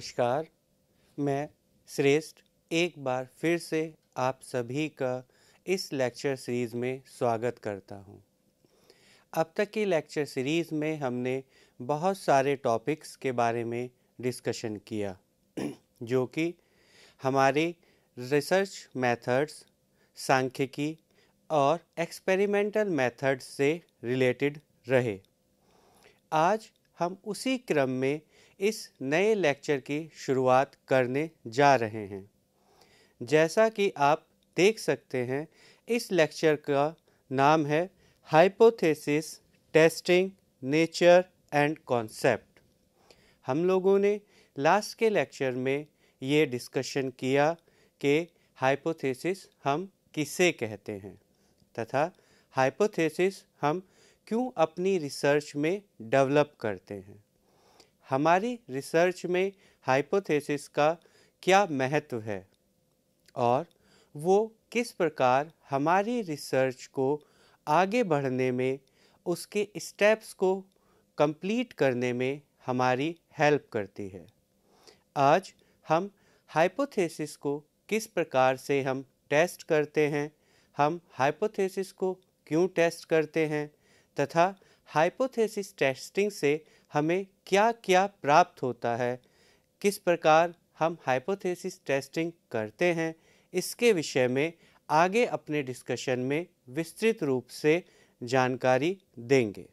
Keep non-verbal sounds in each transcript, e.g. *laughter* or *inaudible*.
नमस्कार मैं श्रेष्ठ एक बार फिर से आप सभी का इस लेक्चर सीरीज़ में स्वागत करता हूं। अब तक की लेक्चर सीरीज़ में हमने बहुत सारे टॉपिक्स के बारे में डिस्कशन किया *clears throat* जो कि हमारे रिसर्च मेथड्स सांख्यिकी और एक्सपेरिमेंटल मेथड्स से रिलेटेड रहे आज हम उसी क्रम में इस नए लेक्चर की शुरुआत करने जा रहे हैं जैसा कि आप देख सकते हैं इस लेक्चर का नाम है hypothesis testing nature and concept हम लोगों ने लास्ट के लेक्चर में ये डिस्कशन किया कि हाइपोथेसिस हम किसे कहते हैं तथा हाइपोथेसिस हम क्यों अपनी रिसर्च में डेवलप करते हैं हमारी रिसर्च में हाइपोथेसिस का क्या महत्व है और वो किस प्रकार हमारी रिसर्च को आगे बढ़ने में उसके स्टेप्स को कंप्लीट करने में हमारी हेल्प करती है आज हम हाइपोथेसिस को किस प्रकार से हम टेस्ट करते हैं हम हाइपोथेसिस को क्यों टेस्ट करते हैं तथा हाइपोथेसिस टेस्टिंग से हमें क्या क्या प्राप्त होता है किस प्रकार हम हाइपोथेसिस टेस्टिंग करते हैं इसके विषय में आगे अपने डिस्कशन में विस्तृत रूप से जानकारी देंगे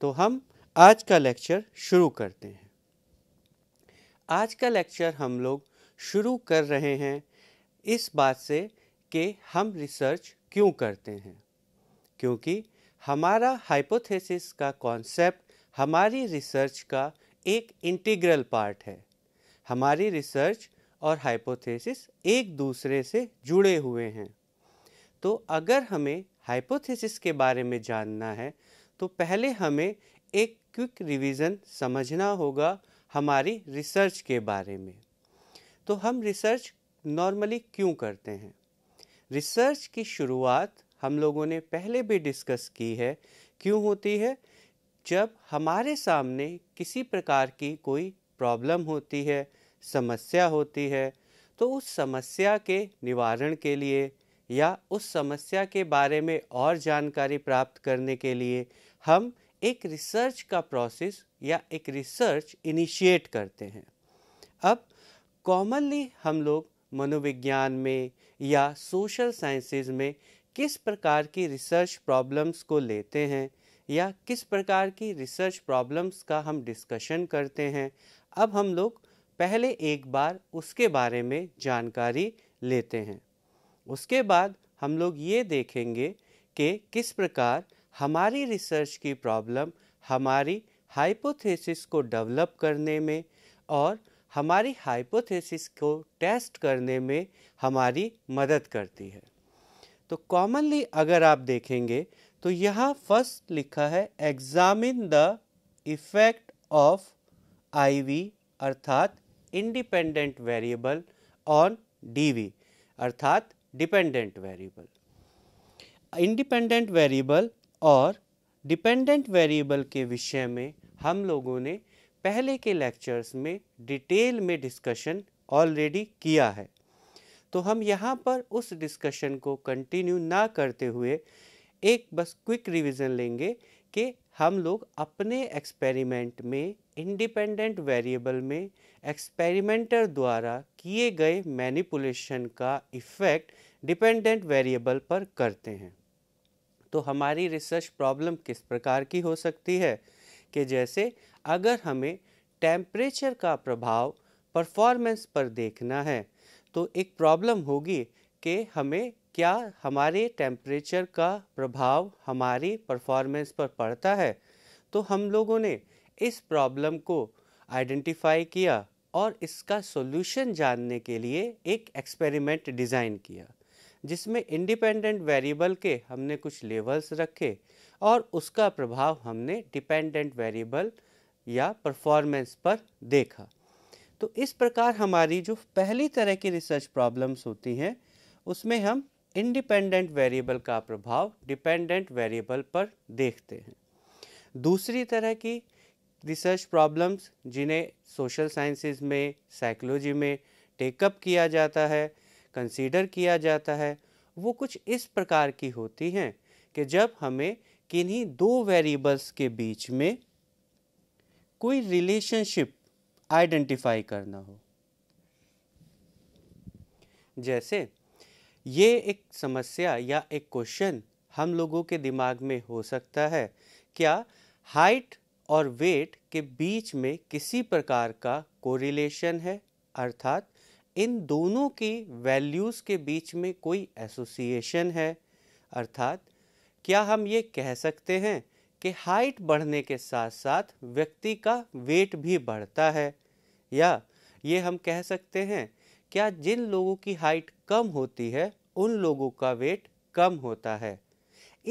तो हम आज का लेक्चर शुरू करते हैं आज का लेक्चर हम लोग शुरू कर रहे हैं इस बात से कि हम रिसर्च क्यों करते हैं क्योंकि हमारा हाइपोथेसिस का कॉन्सेप्ट हमारी रिसर्च का एक इंटीग्रल पार्ट है हमारी रिसर्च और हाइपोथेसिस एक दूसरे से जुड़े हुए हैं तो अगर हमें हाइपोथेसिस के बारे में जानना है तो पहले हमें एक क्विक रिवीजन समझना होगा हमारी रिसर्च के बारे में तो हम रिसर्च नॉर्मली क्यों करते हैं रिसर्च की शुरुआत हम लोगों ने पहले भी डिस्कस की है क्यों होती है जब हमारे सामने किसी प्रकार की कोई प्रॉब्लम होती है समस्या होती है तो उस समस्या के निवारण के लिए या उस समस्या के बारे में और जानकारी प्राप्त करने के लिए हम एक रिसर्च का प्रोसेस या एक रिसर्च इनिशिएट करते हैं अब कॉमनली हम लोग मनोविज्ञान में या सोशल साइंसेज में किस प्रकार की रिसर्च प्रॉब्लम्स को लेते हैं या किस प्रकार की रिसर्च प्रॉब्लम्स का हम डिस्कशन करते हैं अब हम लोग पहले एक बार उसके बारे में जानकारी लेते हैं उसके बाद हम लोग ये देखेंगे कि किस प्रकार हमारी रिसर्च की प्रॉब्लम हमारी हाइपोथेसिस को डेवलप करने में और हमारी हाइपोथेसिस को टेस्ट करने में हमारी मदद करती है तो कॉमनली अगर आप देखेंगे तो यहाँ फर्स्ट लिखा है examine the effect of IV अर्थात इंडिपेंडेंट वेरिएबल ऑन डीवी अर्थात डिपेंडेंट वेरिएबल इंडिपेंडेंट वेरिएबल और डिपेंडेंट वेरिएबल के विषय में हम लोगों ने पहले के लेक्चर्स में डिटेल में डिस्कशन ऑलरेडी किया है तो हम यहाँ पर उस डिस्कशन को कंटिन्यू ना करते हुए एक बस क्विक रिवीजन लेंगे कि हम लोग अपने एक्सपेरिमेंट में इंडिपेंडेंट वेरिएबल में एक्सपेरिमेंटर द्वारा किए गए मैनिपुलेशन का इफ़ेक्ट डिपेंडेंट वेरिएबल पर करते हैं तो हमारी रिसर्च प्रॉब्लम किस प्रकार की हो सकती है कि जैसे अगर हमें टेम्परेचर का प्रभाव परफॉर्मेंस पर देखना है तो एक प्रॉब्लम होगी कि हमें क्या हमारे टेम्परेचर का प्रभाव हमारी परफॉर्मेंस पर पड़ता है तो हम लोगों ने इस प्रॉब्लम को आइडेंटिफाई किया और इसका सॉल्यूशन जानने के लिए एक एक्सपेरिमेंट डिज़ाइन किया जिसमें इंडिपेंडेंट वेरिएबल के हमने कुछ लेवल्स रखे और उसका प्रभाव हमने डिपेंडेंट वेरिएबल या परफॉर्मेंस पर देखा तो इस प्रकार हमारी जो पहली तरह की रिसर्च प्रॉब्लम्स होती हैं उसमें हम इंडिपेंडेंट वेरिएबल का प्रभाव डिपेंडेंट वेरिएबल पर देखते हैं दूसरी तरह की रिसर्च प्रॉब्लम्स जिन्हें सोशल साइंसेज में साइकोलॉजी में टेकअप किया जाता है कंसीडर किया जाता है वो कुछ इस प्रकार की होती हैं कि जब हमें किन्हीं दो वेरिएबल्स के बीच में कोई रिलेशनशिप आइडेंटिफाई करना हो जैसे ये एक समस्या या एक क्वेश्चन हम लोगों के दिमाग में हो सकता है क्या हाइट और वेट के बीच में किसी प्रकार का कोरिलेशन है अर्थात इन दोनों की वैल्यूज़ के बीच में कोई एसोसिएशन है अर्थात क्या हम ये कह सकते हैं कि हाइट बढ़ने के साथ साथ व्यक्ति का वेट भी बढ़ता है या ये हम कह सकते हैं क्या जिन लोगों की हाइट कम होती है उन लोगों का वेट कम होता है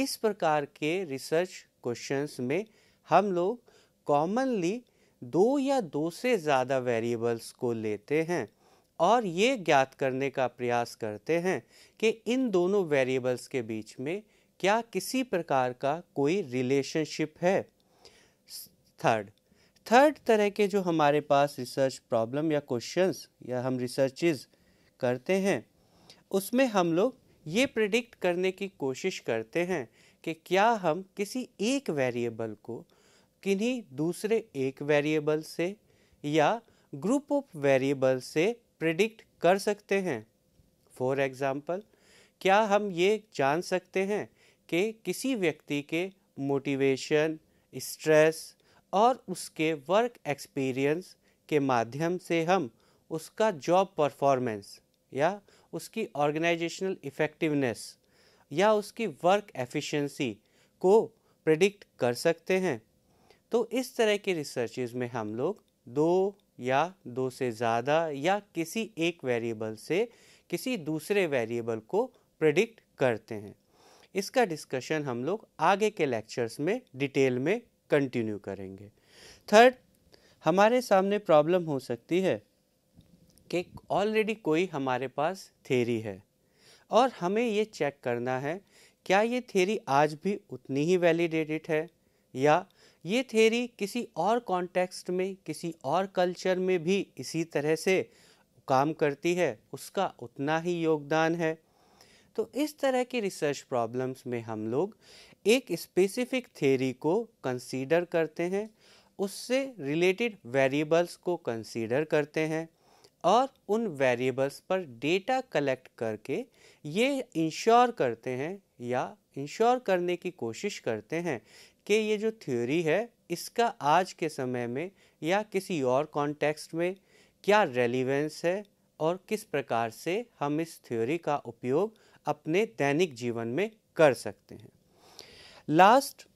इस प्रकार के रिसर्च क्वेश्चंस में हम लोग कॉमनली दो या दो से ज़्यादा वेरिएबल्स को लेते हैं और ये ज्ञात करने का प्रयास करते हैं कि इन दोनों वेरिएबल्स के बीच में क्या किसी प्रकार का कोई रिलेशनशिप है थर्ड थर्ड तरह के जो हमारे पास रिसर्च प्रॉब्लम या क्वेश्चंस या हम रिसर्चेज करते हैं उसमें हम लोग ये प्रिडिक्ट करने की कोशिश करते हैं कि क्या हम किसी एक वेरिएबल को किन्हीं दूसरे एक वेरिएबल से या ग्रुप ऑफ वेरिएबल से प्रिडिक्ट कर सकते हैं फॉर एग्ज़ाम्पल क्या हम ये जान सकते हैं कि किसी व्यक्ति के मोटिवेशन स्ट्रेस और उसके वर्क एक्सपीरियंस के माध्यम से हम उसका जॉब परफॉर्मेंस या उसकी ऑर्गेनाइजेशनल इफ़ेक्टिवनेस या उसकी वर्क एफिशिएंसी को प्रेडिक्ट कर सकते हैं तो इस तरह के रिसर्चेज में हम लोग दो या दो से ज़्यादा या किसी एक वेरिएबल से किसी दूसरे वेरिएबल को प्रेडिक्ट करते हैं इसका डिस्कशन हम लोग आगे के लेक्चर्स में डिटेल में कंटिन्यू करेंगे थर्ड हमारे सामने प्रॉब्लम हो सकती है कि ऑलरेडी कोई हमारे पास थेरी है और हमें ये चेक करना है क्या ये थेरी आज भी उतनी ही वैलिडेटेड है या ये थेरी किसी और कॉन्टेक्स्ट में किसी और कल्चर में भी इसी तरह से काम करती है उसका उतना ही योगदान है तो इस तरह की रिसर्च प्रॉब्लम्स में हम लोग एक स्पेसिफिक थेरी को कंसीडर करते हैं उससे रिलेटेड वेरिएबल्स को कंसीडर करते हैं और उन वेरिएबल्स पर डेटा कलेक्ट करके ये इंश्योर करते हैं या इंश्योर करने की कोशिश करते हैं कि ये जो थ्योरी है इसका आज के समय में या किसी और कॉन्टेक्स्ट में क्या रेलिवेंस है और किस प्रकार से हम इस थ्योरी का उपयोग अपने दैनिक जीवन में कर सकते हैं लास्ट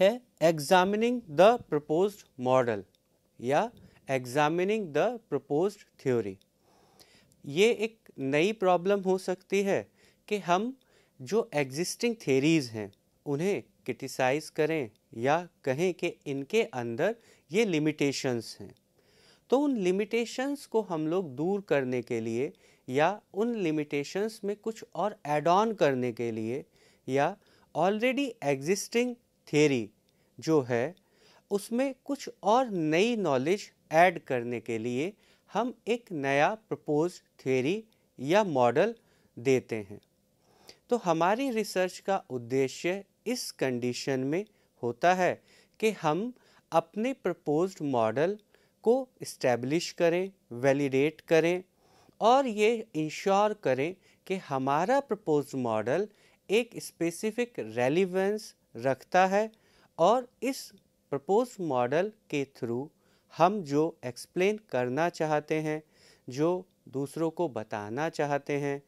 है एग्जामिनिंग द प्रपोज्ड मॉडल या एग्जामिनिंग द प्रपोज थ्योरी ये एक नई प्रॉब्लम हो सकती है कि हम जो एग्जिस्टिंग थेरीज़ हैं उन्हें क्रिटिसाइज़ करें या कहें कि इनके अंदर ये लिमिटेशंस हैं तो उन लिमिटेशंस को हम लोग दूर करने के लिए या उन लिमिटेशंस में कुछ और एड ऑन करने के लिए या ऑलरेडी एग्जिस्टिंग थेरी जो है उसमें कुछ और नई नॉलेज ऐड करने के लिए हम एक नया प्रपोज थ्योरी या मॉडल देते हैं तो हमारी रिसर्च का उद्देश्य इस कंडीशन में होता है कि हम अपने प्रपोज मॉडल को इस्टेब्लिश करें वैलिडेट करें और ये इंश्योर करें कि हमारा प्रपोज मॉडल एक स्पेसिफिक रेलिवेंस रखता है और इस प्रपोज मॉडल के थ्रू हम जो एक्सप्लेन करना चाहते हैं जो दूसरों को बताना चाहते हैं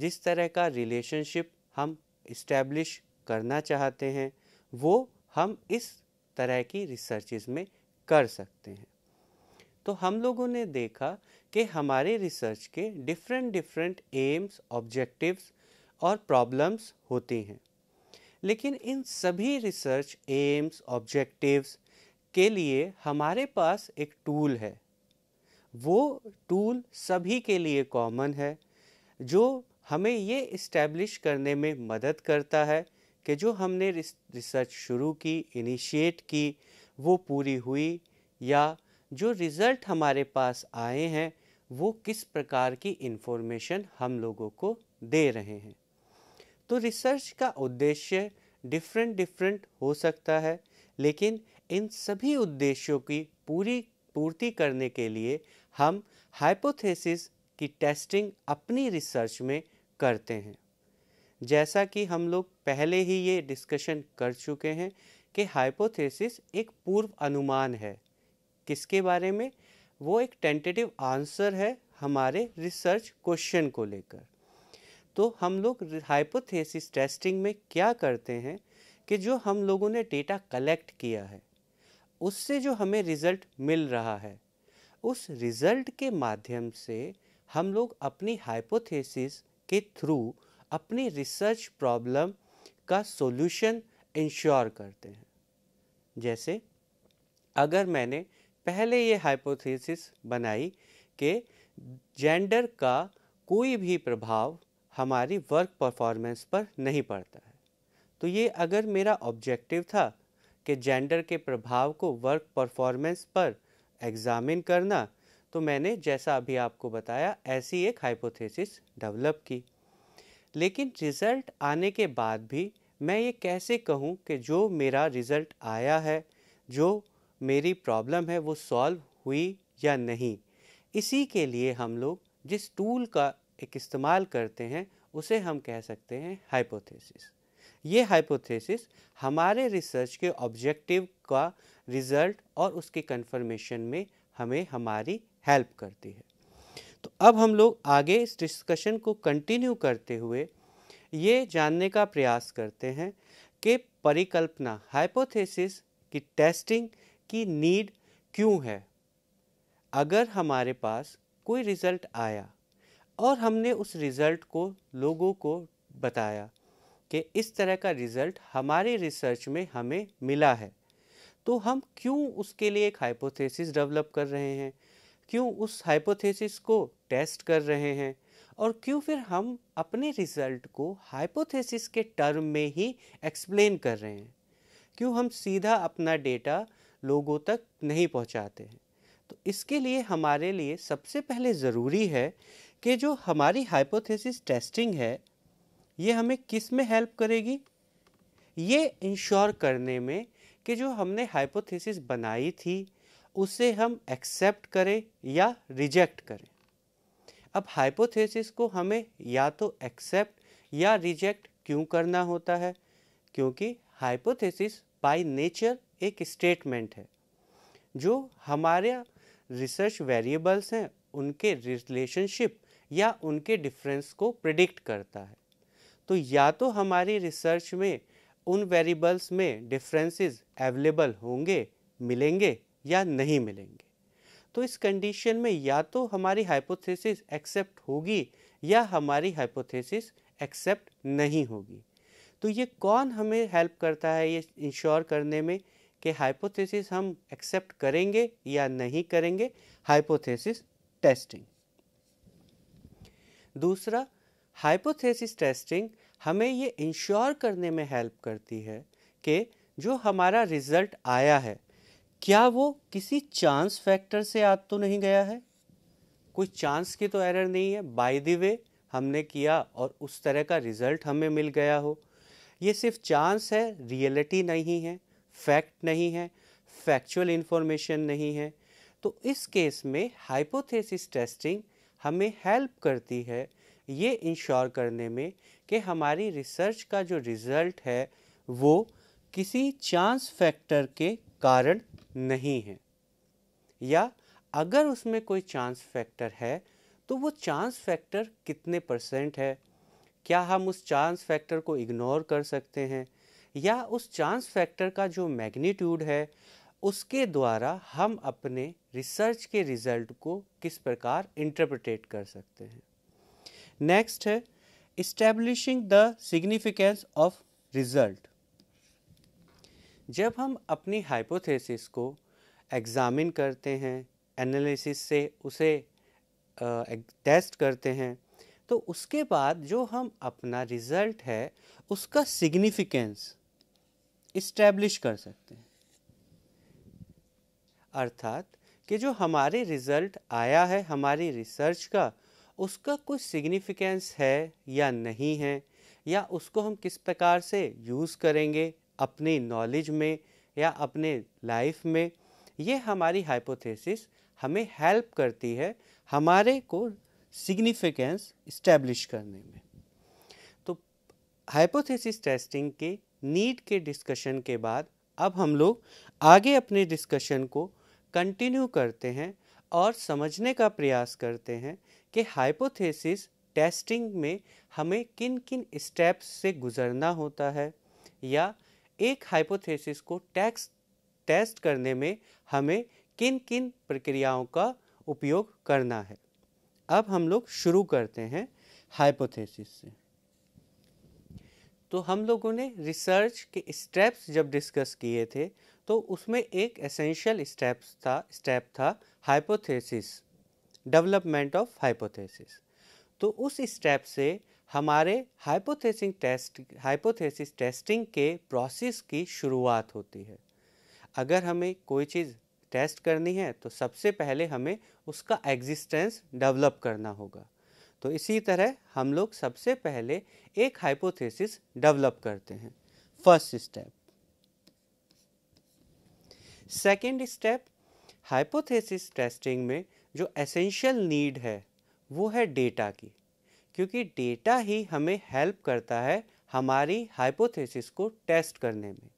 जिस तरह का रिलेशनशिप हम इस्टेब्लिश करना चाहते हैं वो हम इस तरह की रिसर्चेज में कर सकते हैं तो हम लोगों ने देखा कि हमारे रिसर्च के डिफरेंट डिफरेंट एम्स ऑब्जेक्टिव्स और प्रॉब्लम्स होती हैं लेकिन इन सभी रिसर्च एम्स ऑब्जेक्टिव्स के लिए हमारे पास एक टूल है वो टूल सभी के लिए कॉमन है जो हमें ये इस्टेब्लिश करने में मदद करता है कि जो हमने रिसर्च शुरू की इनिशिएट की वो पूरी हुई या जो रिज़ल्ट हमारे पास आए हैं वो किस प्रकार की इन्फॉर्मेशन हम लोगों को दे रहे हैं तो रिसर्च का उद्देश्य डिफरेंट डिफरेंट हो सकता है लेकिन इन सभी उद्देश्यों की पूरी पूर्ति करने के लिए हम हाइपोथेसिस की टेस्टिंग अपनी रिसर्च में करते हैं जैसा कि हम लोग पहले ही ये डिस्कशन कर चुके हैं कि हाइपोथेसिस एक पूर्व अनुमान है किसके बारे में वो एक टेंटेटिव आंसर है हमारे रिसर्च क्वेश्चन को लेकर तो हम लोग हाइपोथेसिस टेस्टिंग में क्या करते हैं कि जो हम लोगों ने डेटा कलेक्ट किया है उससे जो हमें रिज़ल्ट मिल रहा है उस रिज़ल्ट के माध्यम से हम लोग अपनी हाइपोथेसिस के थ्रू अपनी रिसर्च प्रॉब्लम का सॉल्यूशन इंश्योर करते हैं जैसे अगर मैंने पहले ये हाइपोथेसिस बनाई कि जेंडर का कोई भी प्रभाव हमारी वर्क परफॉर्मेंस पर नहीं पड़ता है तो ये अगर मेरा ऑब्जेक्टिव था कि जेंडर के प्रभाव को वर्क परफॉर्मेंस पर एग्ज़ामिन करना तो मैंने जैसा अभी आपको बताया ऐसी एक हाइपोथेसिस डेवलप की लेकिन रिज़ल्ट आने के बाद भी मैं ये कैसे कहूँ कि जो मेरा रिज़ल्ट आया है जो मेरी प्रॉब्लम है वो सॉल्व हुई या नहीं इसी के लिए हम लोग जिस टूल का एक इस्तेमाल करते हैं उसे हम कह सकते हैं हाइपोथेसिस ये हाइपोथेसिस हमारे रिसर्च के ऑब्जेक्टिव का रिजल्ट और उसके कंफर्मेशन में हमें हमारी हेल्प करती है तो अब हम लोग आगे इस डिस्कशन को कंटिन्यू करते हुए ये जानने का प्रयास करते हैं कि परिकल्पना हाइपोथेसिस की टेस्टिंग की नीड क्यों है अगर हमारे पास कोई रिज़ल्ट आया और हमने उस रिज़ल्ट को लोगों को बताया कि इस तरह का रिज़ल्ट हमारे रिसर्च में हमें मिला है तो हम क्यों उसके लिए एक हाइपोथेसिस डेवलप कर रहे हैं क्यों उस हाइपोथेसिस को टेस्ट कर रहे हैं और क्यों फिर हम अपने रिजल्ट को हाइपोथेसिस के टर्म में ही एक्सप्लेन कर रहे हैं क्यों हम सीधा अपना डेटा लोगों तक नहीं पहुंचाते हैं तो इसके लिए हमारे लिए सबसे पहले ज़रूरी है कि जो हमारी हाइपोथेसिस टेस्टिंग है ये हमें किस में हेल्प करेगी ये इंश्योर करने में कि जो हमने हाइपोथेसिस बनाई थी उसे हम एक्सेप्ट करें या रिजेक्ट करें अब हाइपोथेसिस को हमें या तो एक्सेप्ट या रिजेक्ट क्यों करना होता है क्योंकि हाइपोथेसिस बाय नेचर एक स्टेटमेंट है जो हमारे रिसर्च वेरिएबल्स हैं उनके रिलेशनशिप या उनके डिफरेंस को प्रिडिक्ट करता है तो या तो हमारी रिसर्च में उन वेरिएबल्स में डिफरेंसेस अवेलेबल होंगे मिलेंगे या नहीं मिलेंगे तो इस कंडीशन में या तो हमारी हाइपोथेसिस एक्सेप्ट होगी या हमारी हाइपोथेसिस एक्सेप्ट नहीं होगी तो ये कौन हमें हेल्प करता है ये इंश्योर करने में कि हाइपोथेसिस हम एक्सेप्ट करेंगे या नहीं करेंगे हाइपोथेसिस टेस्टिंग दूसरा हाइपोथेसिस टेस्टिंग हमें ये इंश्योर करने में हेल्प करती है कि जो हमारा रिज़ल्ट आया है क्या वो किसी चांस फैक्टर से आ तो नहीं गया है कोई चांस की तो एरर नहीं है बाय द वे हमने किया और उस तरह का रिज़ल्ट हमें मिल गया हो ये सिर्फ चांस है रियलिटी नहीं है फैक्ट नहीं है फैक्चुअल इन्फॉर्मेशन नहीं है तो इस केस में हाइपोथेसिस टेस्टिंग हमें हेल्प करती है ये इंश्योर करने में कि हमारी रिसर्च का जो रिज़ल्ट है वो किसी चांस फैक्टर के कारण नहीं है या अगर उसमें कोई चांस फैक्टर है तो वो चांस फैक्टर कितने परसेंट है क्या हम उस चांस फैक्टर को इग्नोर कर सकते हैं या उस चांस फैक्टर का जो मैग्नीट्यूड है उसके द्वारा हम अपने रिसर्च के रिज़ल्ट को किस प्रकार इंटरप्रिटेट कर सकते हैं नेक्स्ट है establishing the significance of result जब हम अपनी हाइपोथेसिस को एग्ज़ामिन करते हैं एनालिसिस से उसे टेस्ट करते हैं तो उसके बाद जो हम अपना रिज़ल्ट है उसका सिग्निफिकेंस इस्टेब्लिश कर सकते हैं अर्थात कि जो हमारे रिज़ल्ट आया है हमारी रिसर्च का उसका कुछ सिग्निफिकेंस है या नहीं है या उसको हम किस प्रकार से यूज़ करेंगे अपनी नॉलेज में या अपने लाइफ में ये हमारी हाइपोथेसिस हमें हेल्प करती है हमारे को सिग्निफिकेंस इस्टेब्लिश करने में तो हाइपोथेसिस टेस्टिंग के नीड के डिस्कशन के बाद अब हम लोग आगे अपने डिस्कशन को कंटिन्यू करते हैं और समझने का प्रयास करते हैं कि हाइपोथेसिस टेस्टिंग में हमें किन किन स्टेप्स से गुजरना होता है या एक हाइपोथेसिस को टैक्स टेस्ट करने में हमें किन किन प्रक्रियाओं का उपयोग करना है अब हम लोग शुरू करते हैं हाइपोथेसिस से तो हम लोगों ने रिसर्च के स्टेप्स जब डिस्कस किए थे तो उसमें एक एसेंशियल स्टेप्स था स्टेप था हाइपोथेसिस डेवलपमेंट ऑफ हाइपोथेसिस तो उस स्टेप से हमारे हाइपोथेसिंग टेस्ट हाइपोथेसिस टेस्टिंग के प्रोसेस की शुरुआत होती है अगर हमें कोई चीज़ टेस्ट करनी है तो सबसे पहले हमें उसका एग्जिस्टेंस डेवलप करना होगा तो इसी तरह हम लोग सबसे पहले एक हाइपोथेसिस डेवलप करते हैं first step second step hypothesis testing में जो एसेंशियल नीड है वो है डेटा की क्योंकि डेटा ही हमें हेल्प करता है हमारी हाइपोथेसिस को टेस्ट करने में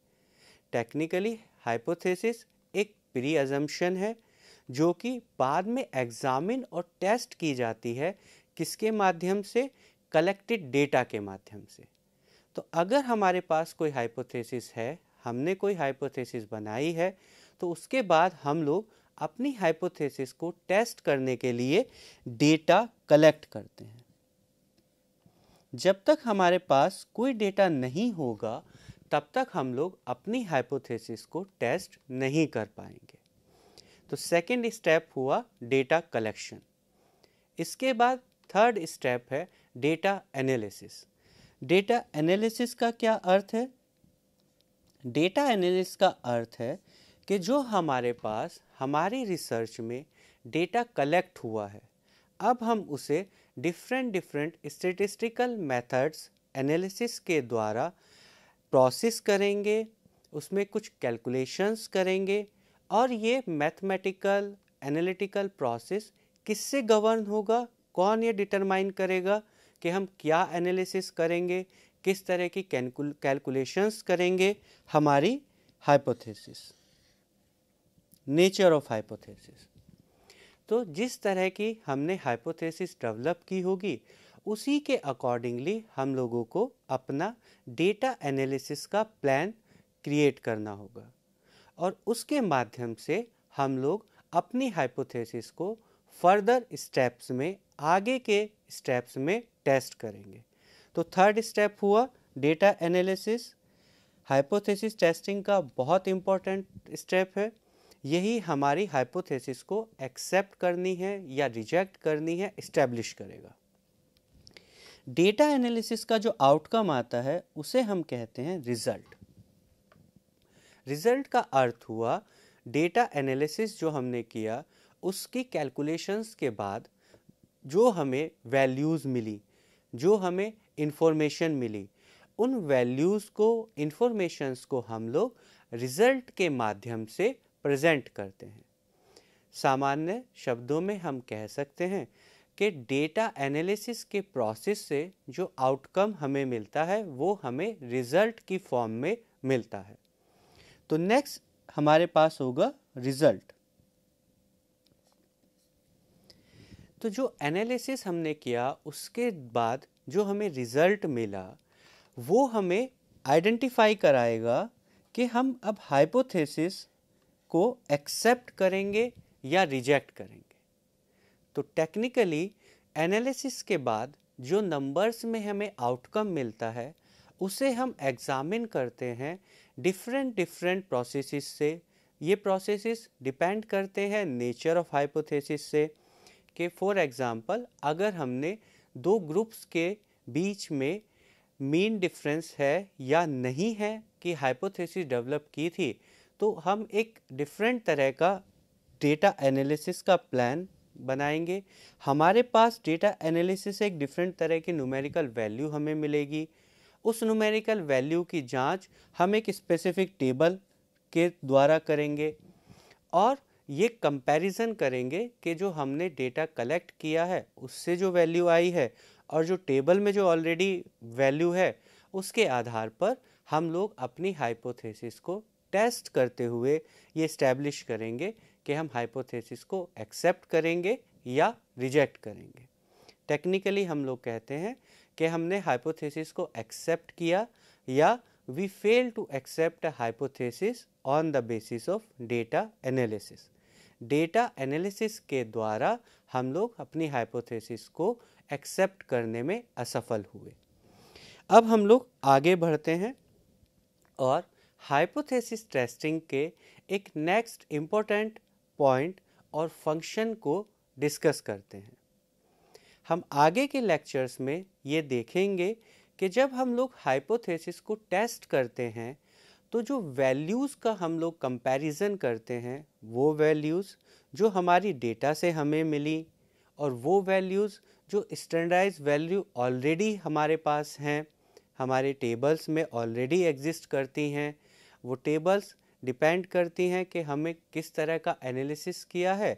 टेक्निकली हाइपोथेसिस एक प्री अजम्पन है जो कि बाद में एग्ज़ामिन और टेस्ट की जाती है किसके माध्यम से कलेक्टेड डेटा के माध्यम से तो अगर हमारे पास कोई हाइपोथेसिस है हमने कोई हाइपोथेसिस बनाई है तो उसके बाद हम लोग अपनी हाइपोथेसिस को टेस्ट करने के लिए डेटा कलेक्ट करते हैं जब तक हमारे पास कोई डेटा नहीं होगा तब तक हम लोग अपनी हाइपोथेसिस को टेस्ट नहीं कर पाएंगे तो सेकंड स्टेप हुआ डेटा कलेक्शन इसके बाद थर्ड स्टेप है डेटा एनालिसिस डेटा एनालिसिस का क्या अर्थ है डेटा एनालिसिस का अर्थ है कि जो हमारे पास हमारी रिसर्च में डेटा कलेक्ट हुआ है अब हम उसे different different statistical methods analysis के द्वारा प्रोसेस करेंगे उसमें कुछ कैलकुलेशंस करेंगे और ये मैथमेटिकल एनालिटिकल प्रोसेस किससे गवर्न होगा कौन ये डिटरमाइन करेगा कि हम क्या एनालिसिस करेंगे किस तरह की कैलकुलेशंस करेंगे हमारी हाइपोथेसिस नेचर ऑफ हाइपोथेसिस तो जिस तरह की हमने हाइपोथेसिस डेवलप की होगी उसी के अकॉर्डिंगली हम लोगों को अपना डेटा एनालिसिस का प्लान क्रिएट करना होगा और उसके माध्यम से हम लोग अपनी हाइपोथेसिस को फर्दर स्टेप्स में आगे के स्टेप्स में टेस्ट करेंगे तो थर्ड स्टेप हुआ डेटा एनालिसिस हाइपोथेसिस टेस्टिंग का बहुत इम्पोर्टेंट स्टेप है यही हमारी हाइपोथेसिस को एक्सेप्ट करनी है या रिजेक्ट करनी है इस्टेब्लिश करेगा डेटा एनालिसिस का जो आउटकम आता है उसे हम कहते हैं रिजल्ट रिजल्ट का अर्थ हुआ डेटा एनालिसिस जो हमने किया उसकी कैलकुलेशंस के बाद जो हमें वैल्यूज़ मिली जो हमें इन्फॉर्मेशन मिली उन वैल्यूज़ को इंफॉर्मेशंस को हम लोग रिज़ल्ट के माध्यम से प्रेजेंट करते हैं सामान्य शब्दों में हम कह सकते हैं कि डेटा एनालिसिस के प्रोसेस से जो आउटकम हमें मिलता है वो हमें रिजल्ट की फॉर्म में मिलता है तो नेक्स्ट हमारे पास होगा रिजल्ट तो जो एनालिसिस हमने किया उसके बाद जो हमें रिजल्ट मिला वो हमें आइडेंटिफाई कराएगा कि हम अब हाइपोथेसिस को एक्सेप्ट करेंगे या रिजेक्ट करेंगे तो टेक्निकली एनालिसिस के बाद जो नंबर्स में हमें आउटकम मिलता है उसे हम एग्ज़ामिन करते हैं डिफरेंट डिफरेंट प्रोसेसेस से ये प्रोसेसेस डिपेंड करते हैं नेचर ऑफ हाइपोथेसिस से कि फॉर एग्ज़ाम्पल अगर हमने दो ग्रुप्स के बीच में मीन डिफरेंस है या नहीं है कि हाइपोथेसिस डेवलप की थी तो हम एक डिफरेंट तरह का डेटा एनालिसिस का प्लान बनाएंगे हमारे पास डेटा एनालिसिस एक डिफरेंट तरह की न्यूमेरिकल वैल्यू हमें मिलेगी उस न्यूमेरिकल वैल्यू की जांच हम एक स्पेसिफिक टेबल के द्वारा करेंगे और ये कंपैरिजन करेंगे कि जो हमने डेटा कलेक्ट किया है उससे जो वैल्यू आई है और जो टेबल में जो ऑलरेडी वैल्यू है उसके आधार पर हम लोग अपनी हाइपोथेसिस को टेस्ट करते हुए ये इस्टेब्लिश करेंगे कि हम हाइपोथेसिस को एक्सेप्ट करेंगे या रिजेक्ट करेंगे टेक्निकली हम लोग कहते हैं कि हमने हाइपोथेसिस को एक्सेप्ट किया या we fail to accept hypothesis on the basis of data analysis data analysis के द्वारा हम लोग अपनी हाइपोथेसिस को एक्सेप्ट करने में असफल हुए अब हम लोग आगे बढ़ते हैं और हाइपोथेसिस टेस्टिंग के एक नेक्स्ट इम्पोर्टेंट पॉइंट और फंक्शन को डिस्कस करते हैं हम आगे के लेक्चर्स में ये देखेंगे कि जब हम लोग हाइपोथेसिस को टेस्ट करते हैं तो जो वैल्यूज़ का हम लोग कंपैरिजन करते हैं वो वैल्यूज़ जो हमारी डेटा से हमें मिली और वो वैल्यूज़ जो स्टैंडर्डाइज वैल्यू ऑलरेडी हमारे पास हैं हमारे टेबल्स में ऑलरेडी एग्जिस्ट करती हैं वो टेबल्स डिपेंड करती हैं कि हमें किस तरह का एनालिसिस किया है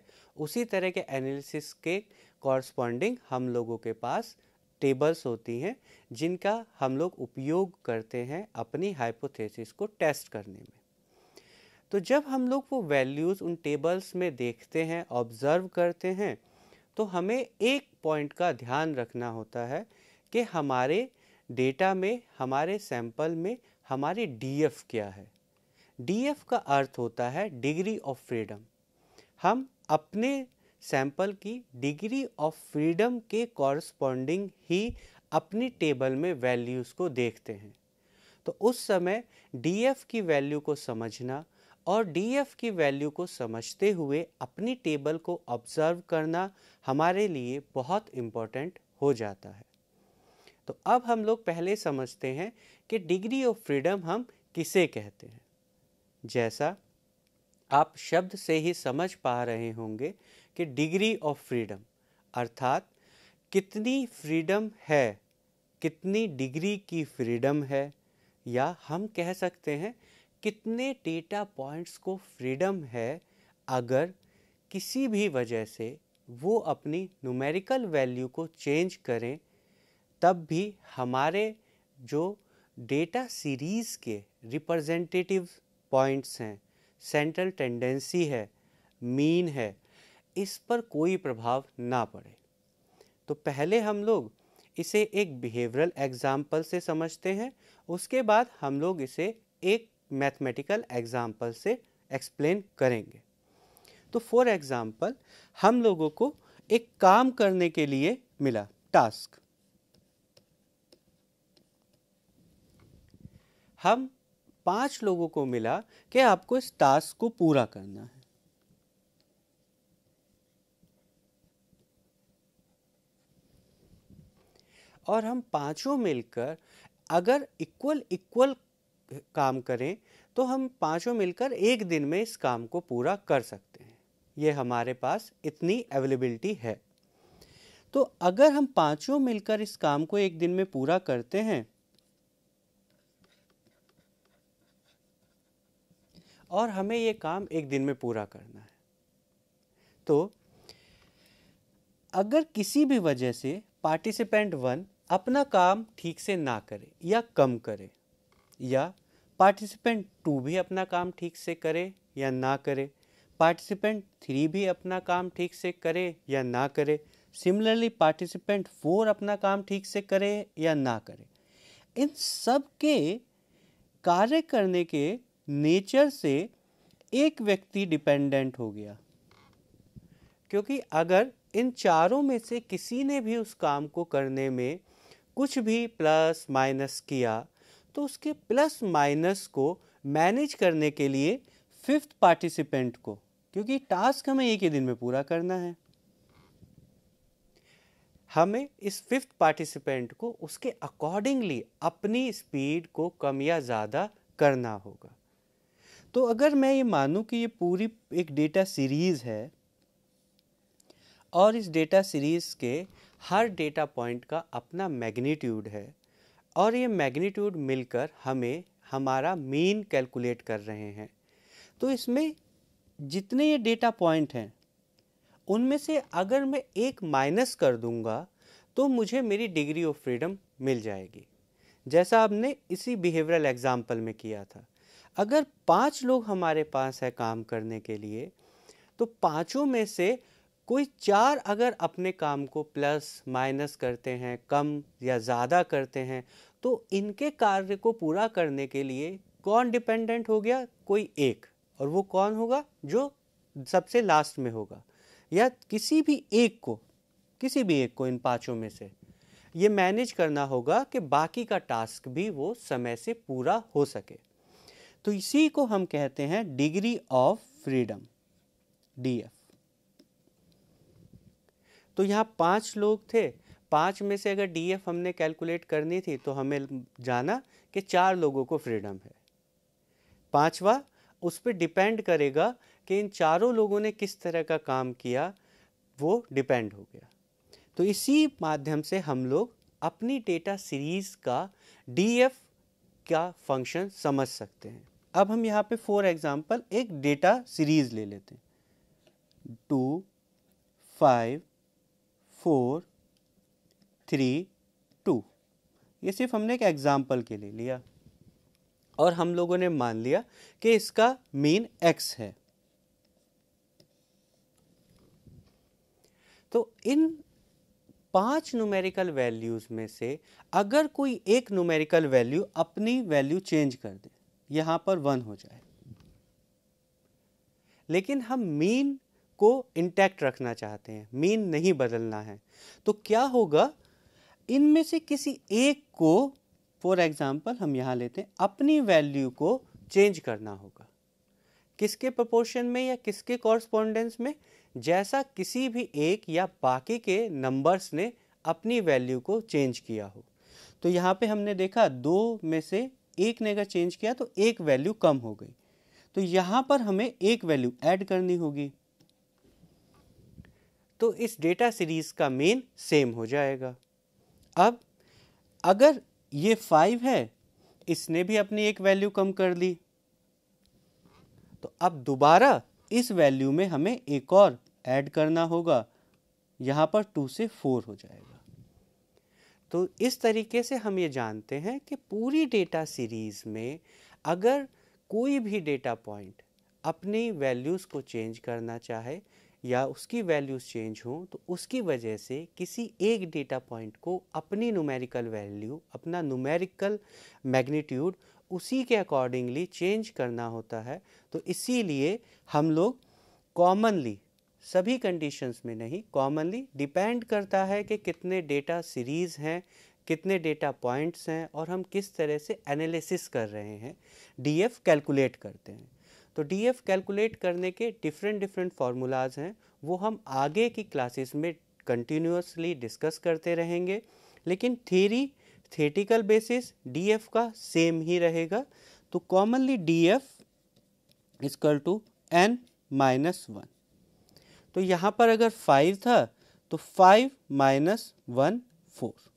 उसी तरह के एनालिसिस के कॉरस्पॉन्डिंग हम लोगों के पास टेबल्स होती हैं जिनका हम लोग उपयोग करते हैं अपनी हाइपोथेसिस को टेस्ट करने में तो जब हम लोग वो वैल्यूज़ उन टेबल्स में देखते हैं ऑब्ज़र्व करते हैं तो हमें एक पॉइंट का ध्यान रखना होता है कि हमारे डेटा में हमारे सैंपल में हमारी डीएफ क्या है डीएफ का अर्थ होता है डिग्री ऑफ फ्रीडम हम अपने सैंपल की डिग्री ऑफ फ्रीडम के कॉरस्पॉन्डिंग ही अपनी टेबल में वैल्यूज़ को देखते हैं तो उस समय डीएफ की वैल्यू को समझना और डीएफ की वैल्यू को समझते हुए अपनी टेबल को ऑब्जर्व करना हमारे लिए बहुत इम्पोर्टेंट हो जाता है तो अब हम लोग पहले समझते हैं कि डिग्री ऑफ फ्रीडम हम किसे कहते हैं जैसा आप शब्द से ही समझ पा रहे होंगे कि डिग्री ऑफ फ्रीडम अर्थात कितनी फ्रीडम है कितनी डिग्री की फ्रीडम है या हम कह सकते हैं कितने डेटा पॉइंट्स को फ्रीडम है अगर किसी भी वजह से वो अपनी न्यूमेरिकल वैल्यू को चेंज करें तब भी हमारे जो डेटा सीरीज़ के रिप्रेजेंटेटिव पॉइंट्स हैं सेंट्रल टेंडेंसी है मीन है इस पर कोई प्रभाव ना पड़े तो पहले हम लोग इसे एक बिहेवरल एग्जाम्पल से समझते हैं उसके बाद हम लोग इसे एक मैथमेटिकल एग्जाम्पल से एक्सप्लेन करेंगे तो फॉर एग्ज़ाम्पल हम लोगों को एक काम करने के लिए मिला टास्क हम पांच लोगों को मिला कि आपको इस टास्क को पूरा करना है और हम पांचों मिलकर अगर इक्वल इक्वल काम करें तो हम पांचों मिलकर एक दिन में इस काम को पूरा कर सकते हैं ये हमारे पास इतनी अवेलेबिलिटी है तो अगर हम पांचों मिलकर इस काम को एक दिन में पूरा करते हैं और हमें ये काम एक दिन में पूरा करना है तो अगर किसी भी वजह से पार्टिसिपेंट वन अपना काम ठीक से ना करे या कम करे या पार्टिसिपेंट टू भी अपना काम ठीक से करे या ना करे पार्टिसिपेंट थ्री भी अपना काम ठीक से करे या ना करे सिमिलरली पार्टिसिपेंट फोर अपना काम ठीक से करे या ना करे इन सब के कार्य करने के नेचर से एक व्यक्ति डिपेंडेंट हो गया क्योंकि अगर इन चारों में से किसी ने भी उस काम को करने में कुछ भी प्लस माइनस किया तो उसके प्लस माइनस को मैनेज करने के लिए फिफ्थ पार्टिसिपेंट को क्योंकि टास्क हमें एक ही दिन में पूरा करना है हमें इस फिफ्थ पार्टिसिपेंट को उसके अकॉर्डिंगली अपनी स्पीड को कम या ज़्यादा करना होगा तो अगर मैं ये मानूँ कि ये पूरी एक डेटा सीरीज़ है और इस डेटा सीरीज़ के हर डेटा पॉइंट का अपना मैग्नीट्यूड है और ये मैग्नीट्यूड मिलकर हमें हमारा मीन कैलकुलेट कर रहे हैं तो इसमें जितने ये डेटा पॉइंट हैं उनमें से अगर मैं एक माइनस कर दूंगा तो मुझे मेरी डिग्री ऑफ फ्रीडम मिल जाएगी जैसा आपने इसी बिहेवियरल एग्जाम्पल में किया था अगर पांच लोग हमारे पास है काम करने के लिए तो पांचों में से कोई चार अगर अपने काम को प्लस माइनस करते हैं कम या ज़्यादा करते हैं तो इनके कार्य को पूरा करने के लिए कौन डिपेंडेंट हो गया कोई एक और वो कौन होगा जो सबसे लास्ट में होगा या किसी भी एक को किसी भी एक को इन पांचों में से ये मैनेज करना होगा कि बाकी का टास्क भी वो समय से पूरा हो सके तो इसी को हम कहते हैं डिग्री ऑफ फ्रीडम डीएफ तो यहां पांच लोग थे पांच में से अगर डीएफ हमने कैलकुलेट करनी थी तो हमें जाना कि चार लोगों को फ्रीडम है पांचवा उस पर डिपेंड करेगा कि इन चारों लोगों ने किस तरह का काम किया वो डिपेंड हो गया तो इसी माध्यम से हम लोग अपनी डेटा सीरीज़ का डीएफ का फंक्शन समझ सकते हैं अब हम यहाँ पे फॉर एग्जांपल एक डेटा सीरीज ले लेते हैं two five four three two ये सिर्फ हमने एक एग्जांपल के लिए लिया और हम लोगों ने मान लिया कि इसका मीन एक्स है तो इन पांच न्यूमेरिकल वैल्यूज़ में से अगर कोई एक न्यूमेरिकल वैल्यू अपनी वैल्यू चेंज कर दे यहां पर वन हो जाए लेकिन हम मीन को इंटैक्ट रखना चाहते हैं मीन नहीं बदलना है तो क्या होगा इनमें से किसी एक को फॉर एग्ज़ाम्पल हम यहां लेते हैं अपनी वैल्यू को चेंज करना होगा किसके प्रपोर्शन में या किसके कॉरस्पॉन्डेंस में जैसा किसी भी एक या बाकी के नंबर्स ने अपनी वैल्यू को चेंज किया हो तो यहाँ पे हमने देखा दो में से एक ने अगर चेंज किया तो एक वैल्यू कम हो गई तो यहाँ पर हमें एक वैल्यू ऐड करनी होगी तो इस डेटा सीरीज का मेन सेम हो जाएगा अब अगर ये फाइव है इसने भी अपनी एक वैल्यू कम कर ली तो अब दोबारा इस वैल्यू में हमें एक और ऐड करना होगा यहाँ पर टू से फोर हो जाएगा तो इस तरीके से हम ये जानते हैं कि पूरी डेटा सीरीज़ में अगर कोई भी डेटा पॉइंट अपनी वैल्यूज़ को चेंज करना चाहे या उसकी वैल्यूज़ चेंज हों तो उसकी वजह से किसी एक डेटा पॉइंट को अपनी नुमेरिकल वैल्यू अपना नुमेरिकल मैग्नीट्यूड उसी के अकॉर्डिंगली चेंज करना होता है तो इसीलिए हम लोग कॉमनली सभी कंडीशंस में नहीं कॉमनली डिपेंड करता है कि कितने डेटा सीरीज़ हैं कितने डेटा पॉइंट्स हैं और हम किस तरह से एनालिसिस कर रहे हैं डीएफ कैलकुलेट करते हैं तो डीएफ कैलकुलेट करने के डिफरेंट डिफरेंट फार्मूलाज हैं वो हम आगे की क्लासेस में कंटिन्यूसली डिस्कस करते रहेंगे लेकिन थेरी थेटिकल बेसिस डीएफ का सेम ही रहेगा तो commonly DF equal to N minus one तो यहाँ पर अगर फाइव था तो five minus one four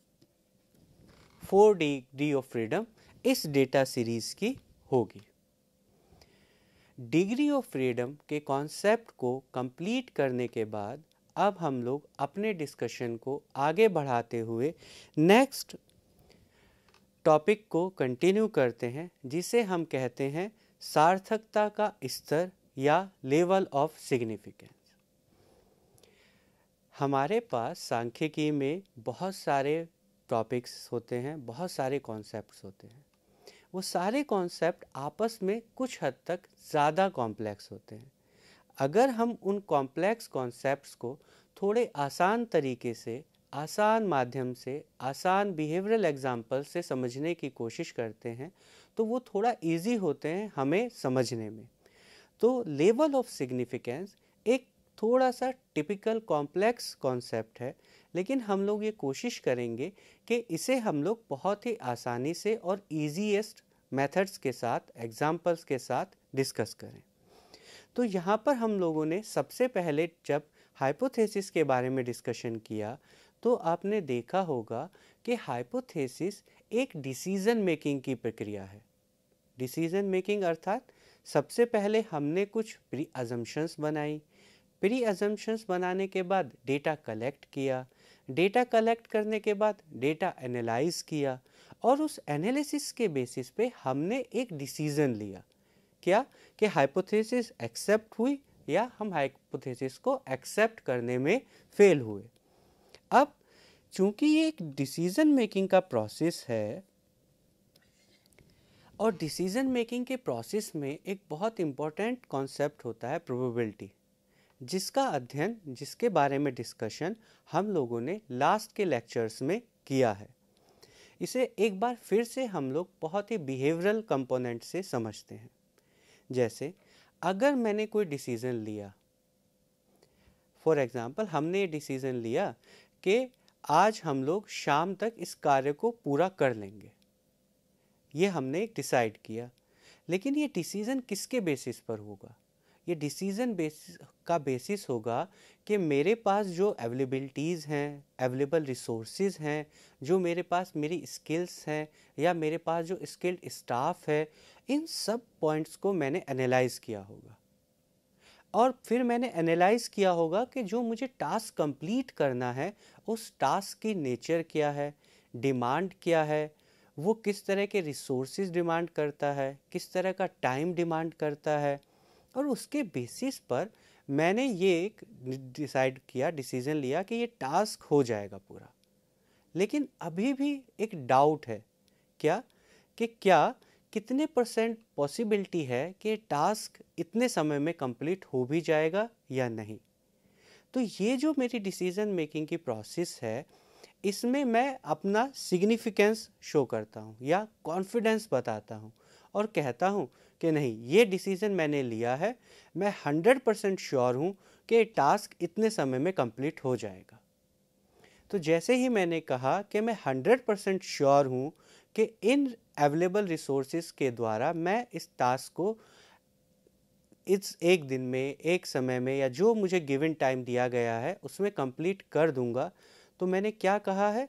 four degree of freedom इस डेटा सीरीज की होगी डिग्री ऑफ फ्रीडम के कॉन्सेप्ट को कंप्लीट करने के बाद अब हम लोग अपने डिस्कशन को आगे बढ़ाते हुए नेक्स्ट टॉपिक को कंटिन्यू करते हैं जिसे हम कहते हैं सार्थकता का स्तर या लेवल ऑफ सिग्निफिकेंस हमारे पास सांख्यिकी में बहुत सारे टॉपिक्स होते हैं बहुत सारे कॉन्सेप्ट्स होते हैं वो सारे कॉन्सेप्ट आपस में कुछ हद तक ज़्यादा कॉम्प्लेक्स होते हैं अगर हम उन कॉम्प्लेक्स कॉन्सेप्ट्स को थोड़े आसान तरीके से आसान माध्यम से आसान बिहेवियरल एग्जाम्पल से समझने की कोशिश करते हैं तो वो थोड़ा इजी होते हैं हमें समझने में तो लेवल ऑफ सिग्निफिकेंस एक थोड़ा सा टिपिकल कॉम्प्लेक्स कॉन्सेप्ट है लेकिन हम लोग ये कोशिश करेंगे कि इसे हम लोग बहुत ही आसानी से और ईजीएस्ट मेथड्स के साथ एग्जाम्पल्स के साथ डिस्कस करें तो यहाँ पर हम लोगों ने सबसे पहले जब हाइपोथेसिस के बारे में डिस्कशन किया तो आपने देखा होगा कि हाइपोथेसिस एक डिसीज़न मेकिंग की प्रक्रिया है डिसीज़न मेकिंग अर्थात सबसे पहले हमने कुछ प्री अजम्पन्स बनाई प्री एजम्पन्स बनाने के बाद डेटा कलेक्ट किया डेटा कलेक्ट करने के बाद डेटा एनालाइज किया और उस एनालिसिस के बेसिस पे हमने एक डिसीजन लिया क्या कि हाइपोथेसिस एक्सेप्ट हुई या हम हाइपोथेसिस को एक्सेप्ट करने में फेल हुए अब चूंकि ये एक डिसीजन मेकिंग का प्रोसेस है और डिसीजन मेकिंग के प्रोसेस में एक बहुत इंपॉर्टेंट कॉन्सेप्ट होता है प्रोबेबिलिटी जिसका अध्ययन जिसके बारे में डिस्कशन हम लोगों ने लास्ट के लेक्चर्स में किया है इसे एक बार फिर से हम लोग बहुत ही बिहेवियरल कंपोनेंट से समझते हैं जैसे अगर मैंने कोई डिसीज़न लिया फॉर एग्ज़ाम्पल हमने ये डिसीज़न लिया कि आज हम लोग शाम तक इस कार्य को पूरा कर लेंगे ये हमने डिसाइड किया लेकिन ये डिसीज़न किसके बेसिस पर होगा ये डिसीज़न बेसिस का बेसिस होगा कि मेरे पास जो अवेलेबलिटीज़ हैं अवेलेबल रिसोर्स हैं जो मेरे पास मेरी स्किल्स हैं या मेरे पास जो स्किल्ड स्टाफ है इन सब पॉइंट्स को मैंने एनालाइज किया होगा और फिर मैंने एनालाइज़ किया होगा कि जो मुझे टास्क कंप्लीट करना है उस टास्क की नेचर क्या है डिमांड क्या है वो किस तरह के रिसोर्सेज डिमांड करता है किस तरह का टाइम डिमांड करता है और उसके बेसिस पर मैंने ये एक डिसाइड किया डिसीजन लिया कि ये टास्क हो जाएगा पूरा लेकिन अभी भी एक डाउट है क्या कि क्या कितने परसेंट पॉसिबिलिटी है कि टास्क इतने समय में कंप्लीट हो भी जाएगा या नहीं तो ये जो मेरी डिसीज़न मेकिंग की प्रोसेस है इसमें मैं अपना सिग्निफिकेंस शो करता हूँ या कॉन्फिडेंस बताता हूँ और कहता हूँ कि नहीं ये डिसीज़न मैंने लिया है मैं हंड्रेड परसेंट श्योर हूँ कि टास्क इतने समय में कंप्लीट हो जाएगा तो जैसे ही मैंने कहा कि मैं हंड्रेड परसेंट श्योर हूँ कि इन अवेलेबल रिसोर्सेज के द्वारा मैं इस टास्क को इस एक दिन में एक समय में या जो मुझे गिवन टाइम दिया गया है उसमें कंप्लीट कर दूंगा तो मैंने क्या कहा है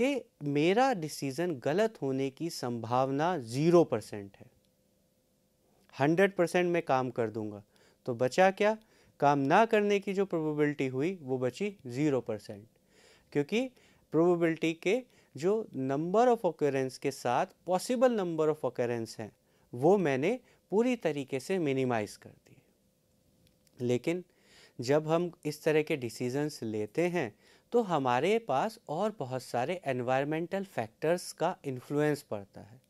कि मेरा डिसीज़न गलत होने की संभावना ज़ीरो परसेंट है हंड्रेड परसेंट मैं काम कर दूंगा तो बचा क्या काम ना करने की जो प्रोबेबिलिटी हुई वो बची ज़ीरो परसेंट क्योंकि प्रोबेबिलिटी के जो नंबर ऑफ ऑकरेंस के साथ पॉसिबल नंबर ऑफ ऑकरेंस हैं वो मैंने पूरी तरीके से मिनिमाइज कर दिए लेकिन जब हम इस तरह के डिसीजंस लेते हैं तो हमारे पास और बहुत सारे एनवायरमेंटल फैक्टर्स का इन्फ्लुएंस पड़ता है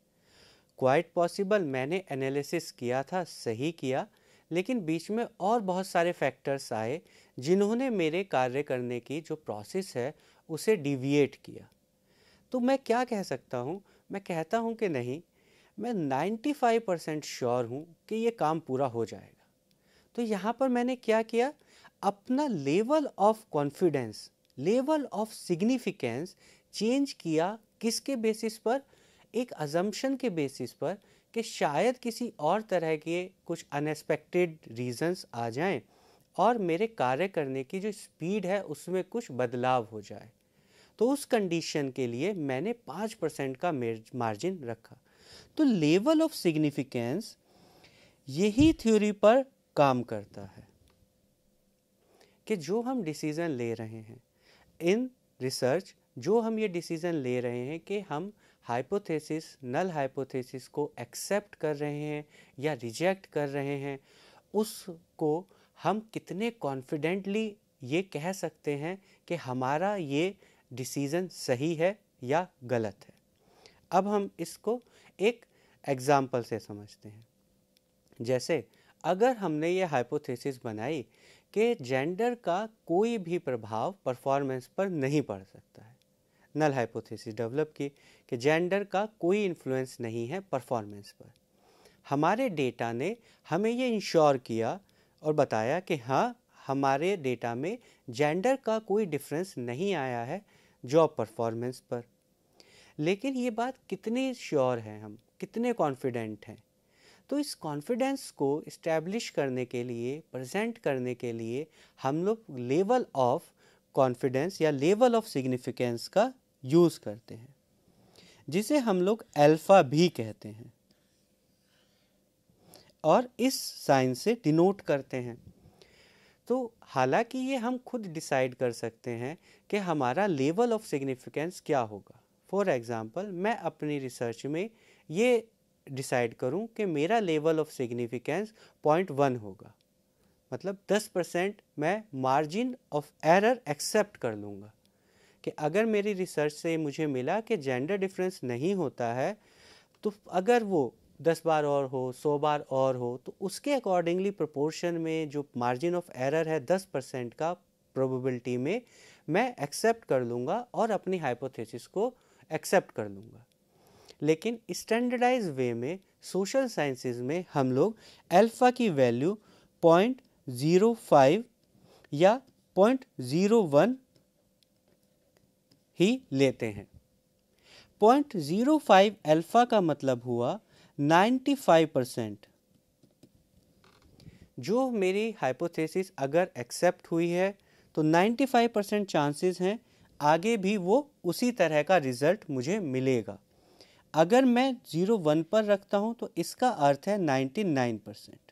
क्वाइट पॉसिबल मैंने एनालिसिस किया था सही किया लेकिन बीच में और बहुत सारे फैक्टर्स आए जिन्होंने मेरे कार्य करने की जो प्रोसेस है उसे डिविएट किया तो मैं क्या कह सकता हूँ मैं कहता हूँ कि नहीं मैं 95 परसेंट श्योर हूँ कि ये काम पूरा हो जाएगा तो यहाँ पर मैंने क्या किया अपना level of confidence level of significance change किया किसके बेसिस पर एक अजम्पन के बेसिस पर कि शायद किसी और तरह के कुछ अनएक्सपेक्टेड रीजंस आ जाएं और मेरे कार्य करने की जो स्पीड है उसमें कुछ बदलाव हो जाए तो उस कंडीशन के लिए मैंने पाँच परसेंट का मार्जिन रखा तो लेवल ऑफ सिग्निफिकेंस यही थ्योरी पर काम करता है कि जो हम डिसीज़न ले रहे हैं इन रिसर्च जो हम ये डिसीज़न ले रहे हैं कि हम हाइपोथेसिस नल हाइपोथेसिस को एक्सेप्ट कर रहे हैं या रिजेक्ट कर रहे हैं उसको हम कितने कॉन्फिडेंटली ये कह सकते हैं कि हमारा ये डिसीज़न सही है या गलत है अब हम इसको एक एग्ज़ाम्पल से समझते हैं जैसे अगर हमने ये हाइपोथेसिस बनाई कि जेंडर का कोई भी प्रभाव परफॉर्मेंस पर नहीं पड़ सकता है नल हाइपोथेसिस डेवलप की कि जेंडर का कोई इन्फ्लुएंस नहीं है परफॉर्मेंस पर हमारे डेटा ने हमें ये इंश्योर किया और बताया कि हाँ हमारे डेटा में जेंडर का कोई डिफरेंस नहीं आया है जॉब परफॉर्मेंस पर लेकिन ये बात कितने श्योर हैं हम कितने कॉन्फिडेंट हैं तो इस कॉन्फिडेंस को इस्टेब्लिश करने के लिए प्रेजेंट करने के लिए हम लोग लेवल ऑफ कॉन्फिडेंस या लेवल ऑफ सिग्निफिकेंस का यूज़ करते हैं जिसे हम लोग अल्फ़ा भी कहते हैं और इस साइन से डिनोट करते हैं तो हालांकि ये हम खुद डिसाइड कर सकते हैं कि हमारा लेवल ऑफ सिग्निफिकेंस क्या होगा फॉर एग्ज़ाम्पल मैं अपनी रिसर्च में ये डिसाइड करूं कि मेरा level of significance point one होगा मतलब 10 परसेंट मैं मार्जिन ऑफ एरर एक्सेप्ट कर लूँगा कि अगर मेरी रिसर्च से मुझे मिला कि जेंडर डिफरेंस नहीं होता है तो अगर वो दस बार और हो सौ बार और हो तो उसके अकॉर्डिंगली प्रोपोर्शन में जो मार्जिन ऑफ एरर है दस परसेंट का प्रोबेबिलिटी में मैं एक्सेप्ट कर लूँगा और अपनी हाइपोथेसिस को एक्सेप्ट कर लूँगा लेकिन स्टैंडर्डाइज वे में सोशल साइंसेज में हम लोग अल्फ़ा की वैल्यू पॉइंट ज़ीरो फाइव या पॉइंट ज़ीरो वन ही लेते हैं पॉइंट ज़ीरो फाइव एल्फ़ा का मतलब हुआ नाइन्टी फाइव परसेंट जो मेरी हाइपोथेसिस अगर एक्सेप्ट हुई है तो नाइन्टी फाइव परसेंट चांसेस हैं आगे भी वो उसी तरह का रिज़ल्ट मुझे मिलेगा अगर मैं ज़ीरो वन पर रखता हूँ तो इसका अर्थ है नाइन्टी नाइन परसेंट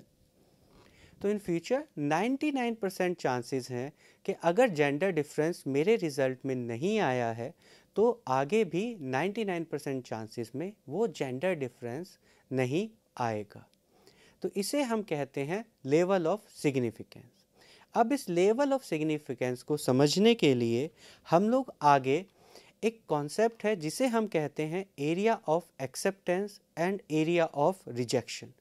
तो इन फ्यूचर 99 परसेंट चांसेस हैं कि अगर जेंडर डिफरेंस मेरे रिज़ल्ट में नहीं आया है तो आगे भी 99 परसेंट चांसेस में वो जेंडर डिफरेंस नहीं आएगा तो इसे हम कहते हैं लेवल ऑफ सिग्निफिकेंस अब इस लेवल ऑफ सिग्निफिकेंस को समझने के लिए हम लोग आगे एक कॉन्सेप्ट है जिसे हम कहते हैं area of acceptance and area of rejection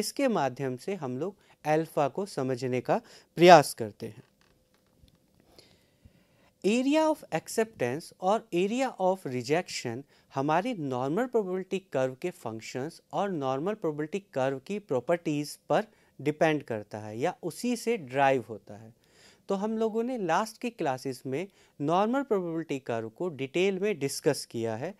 इसके माध्यम से हम लोग अल्फा को समझने का प्रयास करते हैं एरिया ऑफ एक्सेप्टेंस और एरिया ऑफ रिजेक्शन हमारे नॉर्मल प्रोबेबिलिटी कर्व के फंक्शंस और नॉर्मल प्रोबेबिलिटी कर्व की प्रॉपर्टीज़ पर डिपेंड करता है या उसी से ड्राइव होता है तो हम लोगों ने लास्ट की क्लासेस में नॉर्मल प्रोबेबिलिटी कर्व को डिटेल में डिस्कस किया है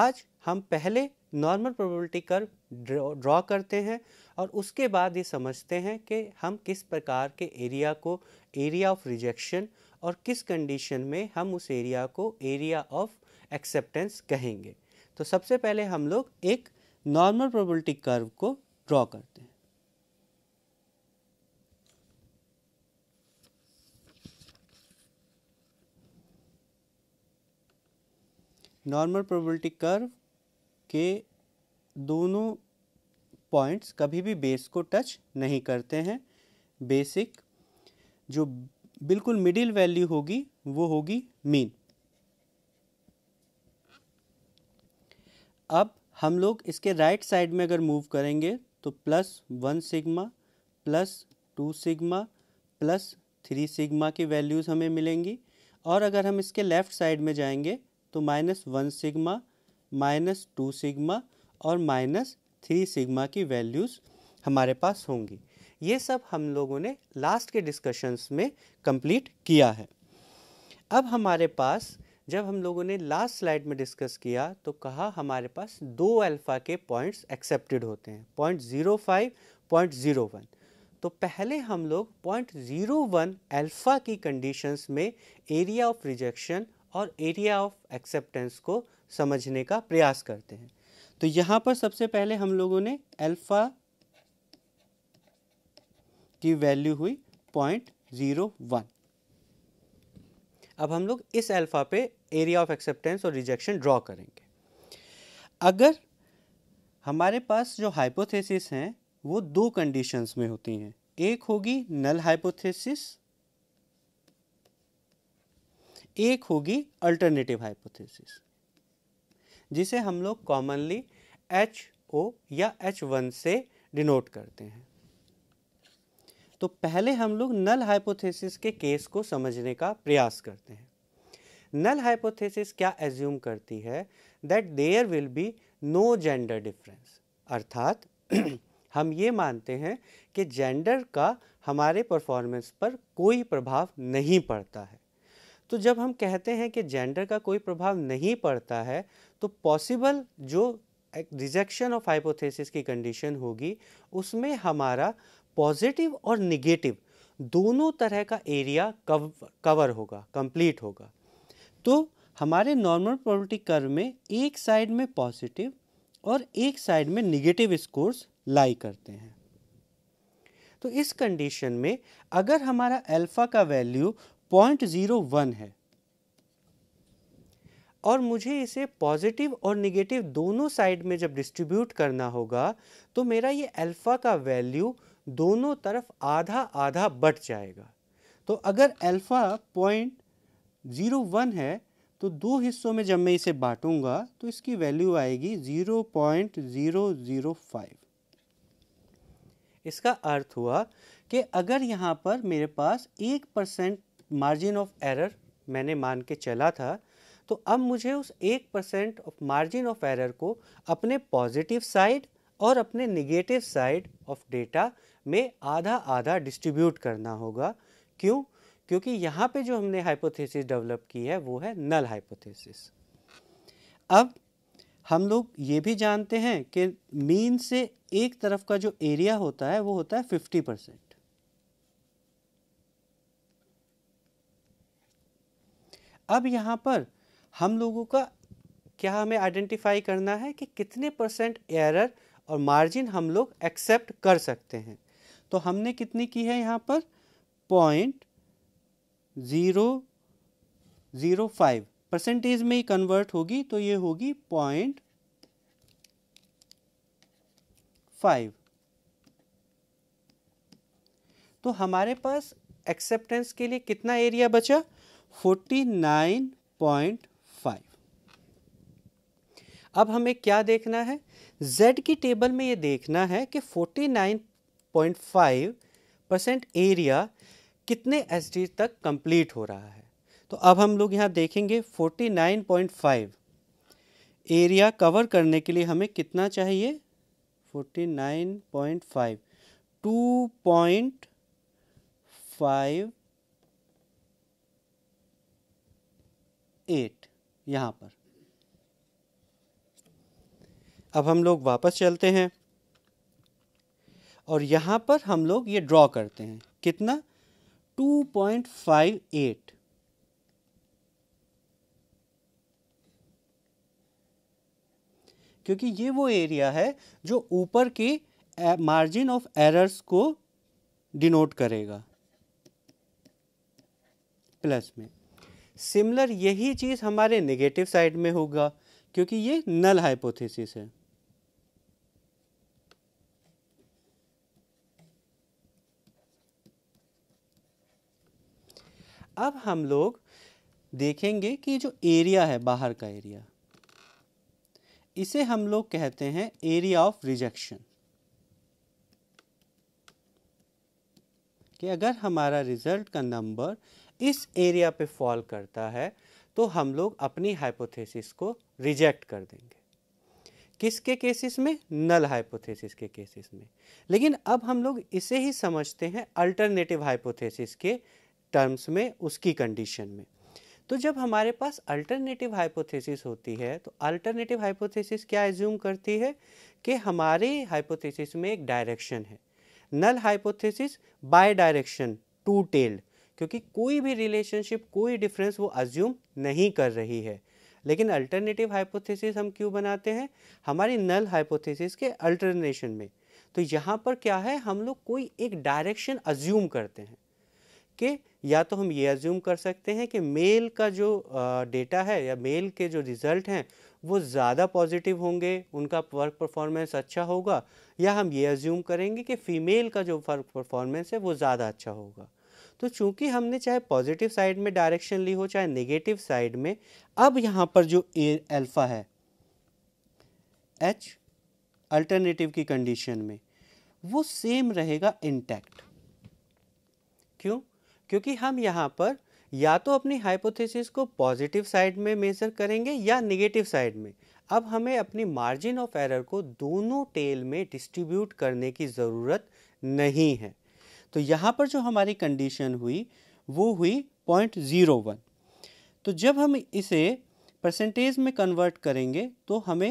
आज हम पहले नॉर्मल प्रोबेबिलिटी कर्व ड्रॉ करते हैं और उसके बाद ये समझते हैं कि हम किस प्रकार के एरिया को एरिया ऑफ रिजेक्शन और किस कंडीशन में हम उस एरिया को एरिया ऑफ एक्सेप्टेंस कहेंगे तो सबसे पहले हम लोग एक नॉर्मल प्रोबेबिलिटी कर्व को ड्रॉ करते हैं नॉर्मल प्रोबेबिलिटी कर्व के दोनों पॉइंट्स कभी भी बेस को टच नहीं करते हैं बेसिक जो बिल्कुल मिडिल वैल्यू होगी वो होगी मीन अब हम लोग इसके राइट right साइड में अगर मूव करेंगे तो plus one sigma plus two sigma plus three sigma की वैल्यूज़ हमें मिलेंगी और अगर हम इसके लेफ़्ट साइड में जाएंगे तो minus one sigma minus two sigma और माइनस थ्री सिग्मा की वैल्यूज़ हमारे पास होंगी ये सब हम लोगों ने लास्ट के डिस्कशंस में कंप्लीट किया है अब हमारे पास जब हम लोगों ने लास्ट स्लाइड में डिस्कस किया तो कहा हमारे पास दो अल्फ़ा के पॉइंट्स एक्सेप्टेड होते हैं point zero five point zero one तो पहले हम लोग पॉइंट ज़ीरो वन अल्फ़ा की कंडीशंस में एरिया ऑफ रिजेक्शन और एरिया ऑफ एक्सेप्टेंस को समझने का प्रयास करते हैं तो यहाँ पर सबसे पहले हम लोगों ने अल्फ़ा की वैल्यू हुई पॉइंट ज़ीरो वन अब हम लोग इस अल्फ़ा पे एरिया ऑफ एक्सेप्टेंस और रिजेक्शन ड्रॉ करेंगे अगर हमारे पास जो हाइपोथेसिस हैं वो दो कंडीशंस में होती हैं एक होगी नल हाइपोथेसिस एक होगी अल्टरनेटिव हाइपोथेसिस जिसे हम लोग कॉमनली एच ओ या एच वन से डिनोट करते हैं तो पहले हम लोग नल हाइपोथेसिस के केस को समझने का प्रयास करते हैं नल हाइपोथेसिस क्या एज्यूम करती है that there will be no gender difference अर्थात *clears throat* हम ये मानते हैं कि जेंडर का हमारे परफॉर्मेंस पर कोई प्रभाव नहीं पड़ता है तो जब हम कहते हैं कि जेंडर का कोई प्रभाव नहीं पड़ता है तो पॉसिबल जो रिजेक्शन ऑफ हाइपोथेसिस की कंडीशन होगी उसमें हमारा पॉजिटिव और निगेटिव दोनों तरह का एरिया कव, कवर होगा कंप्लीट होगा तो हमारे नॉर्मल प्रॉपर्टी कर्व में एक साइड में पॉजिटिव और एक साइड में निगेटिव स्कोर्स लाई करते हैं तो इस कंडीशन में अगर हमारा अल्फ़ा का वैल्यू पॉइंट ज़ीरो वन है और मुझे इसे पॉजिटिव और निगेटिव दोनों साइड में जब डिस्ट्रीब्यूट करना होगा तो मेरा ये अल्फ़ा का वैल्यू दोनों तरफ आधा आधा बट जाएगा तो अगर अल्फ़ा पॉइंट ज़ीरो वन है तो दो हिस्सों में जब मैं इसे बांटूंगा तो इसकी वैल्यू आएगी zero point zero zero five इसका अर्थ हुआ कि अगर यहाँ पर मेरे पास एक परसेंट मार्जिन ऑफ एरर मैंने मान के चला था तो अब मुझे उस एक percent of margin of error को अपने पॉजिटिव साइड और अपने निगेटिव साइड ऑफ डेटा में आधा आधा डिस्ट्रीब्यूट करना होगा क्यों क्योंकि यहाँ पे जो हमने हाइपोथेसिस डेवलप की है वो है नल हाइपोथेसिस अब हम लोग ये भी जानते हैं कि मीन से एक तरफ का जो एरिया होता है वो होता है 50 परसेंट अब यहाँ पर हम लोगों का क्या हमें आइडेंटिफाई करना है कि कितने परसेंट एरर और मार्जिन हम लोग एक्सेप्ट कर सकते हैं तो हमने कितनी की है यहाँ पर point zero zero five percentage में ही कन्वर्ट होगी तो ये होगी पॉइंट फाइव तो हमारे पास एक्सेप्टेंस के लिए कितना एरिया बचा 49.5 अब हमें क्या देखना है z की टेबल में ये देखना है कि 49.5 परसेंट एरिया कितने एस तक कंप्लीट हो रहा है तो अब हम लोग यहाँ देखेंगे 49.5 एरिया कवर करने के लिए हमें कितना चाहिए 49.5 2.5 एट यहाँ पर अब हम लोग वापस चलते हैं और यहाँ पर हम लोग ये ड्रॉ करते हैं कितना टू पॉइंट फाइव एट क्योंकि ये वो एरिया है जो ऊपर के मार्जिन ऑफ एरर्स को डिनोट करेगा प्लस में सिमिलर यही चीज़ हमारे नेगेटिव साइड में होगा क्योंकि ये नल हाइपोथेसिस है अब हम लोग देखेंगे कि जो एरिया है बाहर का एरिया इसे हम लोग कहते हैं एरिया ऑफ रिजेक्शन कि अगर हमारा रिजल्ट का नंबर इस एरिया पे फॉल करता है तो हम लोग अपनी हाइपोथेसिस को रिजेक्ट कर देंगे किसके केसेस में नल हाइपोथेसिस के केसेस में लेकिन अब हम लोग इसे ही समझते हैं अल्टरनेटिव हाइपोथेसिस के टर्म्स में उसकी कंडीशन में तो जब हमारे पास अल्टरनेटिव हाइपोथेसिस होती है तो अल्टरनेटिव हाइपोथेसिस क्या एज्यूम करती है कि हमारे हाइपोथेसिस में एक डायरेक्शन है null hypothesis bi direction two tailed क्योंकि कोई भी रिलेशनशिप कोई डिफरेंस वो अज्यूम नहीं कर रही है लेकिन अल्टरनेटिव हाइपोथेसिस हम क्यों बनाते हैं हमारी नल हाइपोथेसिस के अल्टरनेशन में तो यहाँ पर क्या है हम लोग कोई एक डायरेक्शन अज्यूम करते हैं कि या तो हम ये अज्यूम कर सकते हैं कि मेल का जो डेटा है या मेल के जो रिज़ल्ट हैं वो ज़्यादा पॉजिटिव होंगे उनका वर्क परफॉर्मेंस अच्छा होगा या हम ये अज्यूम करेंगे कि फ़ीमेल का जो वर्क परफॉर्मेंस है वो ज़्यादा अच्छा होगा तो चूंकि हमने चाहे पॉजिटिव साइड में डायरेक्शन ली हो चाहे नेगेटिव साइड में अब यहां पर जो ए अल्फ़ा है एच अल्टरनेटिव की कंडीशन में वो सेम रहेगा इंटैक्ट क्यों क्योंकि हम यहां पर या तो अपनी हाइपोथेसिस को पॉजिटिव साइड में मेज़र करेंगे या नेगेटिव साइड में अब हमें अपनी मार्जिन ऑफ एरर को दोनों टेल में डिस्ट्रीब्यूट करने की ज़रूरत नहीं है तो यहाँ पर जो हमारी कंडीशन हुई वो हुई पॉइंट ज़ीरो वन तो जब हम इसे परसेंटेज में कन्वर्ट करेंगे तो हमें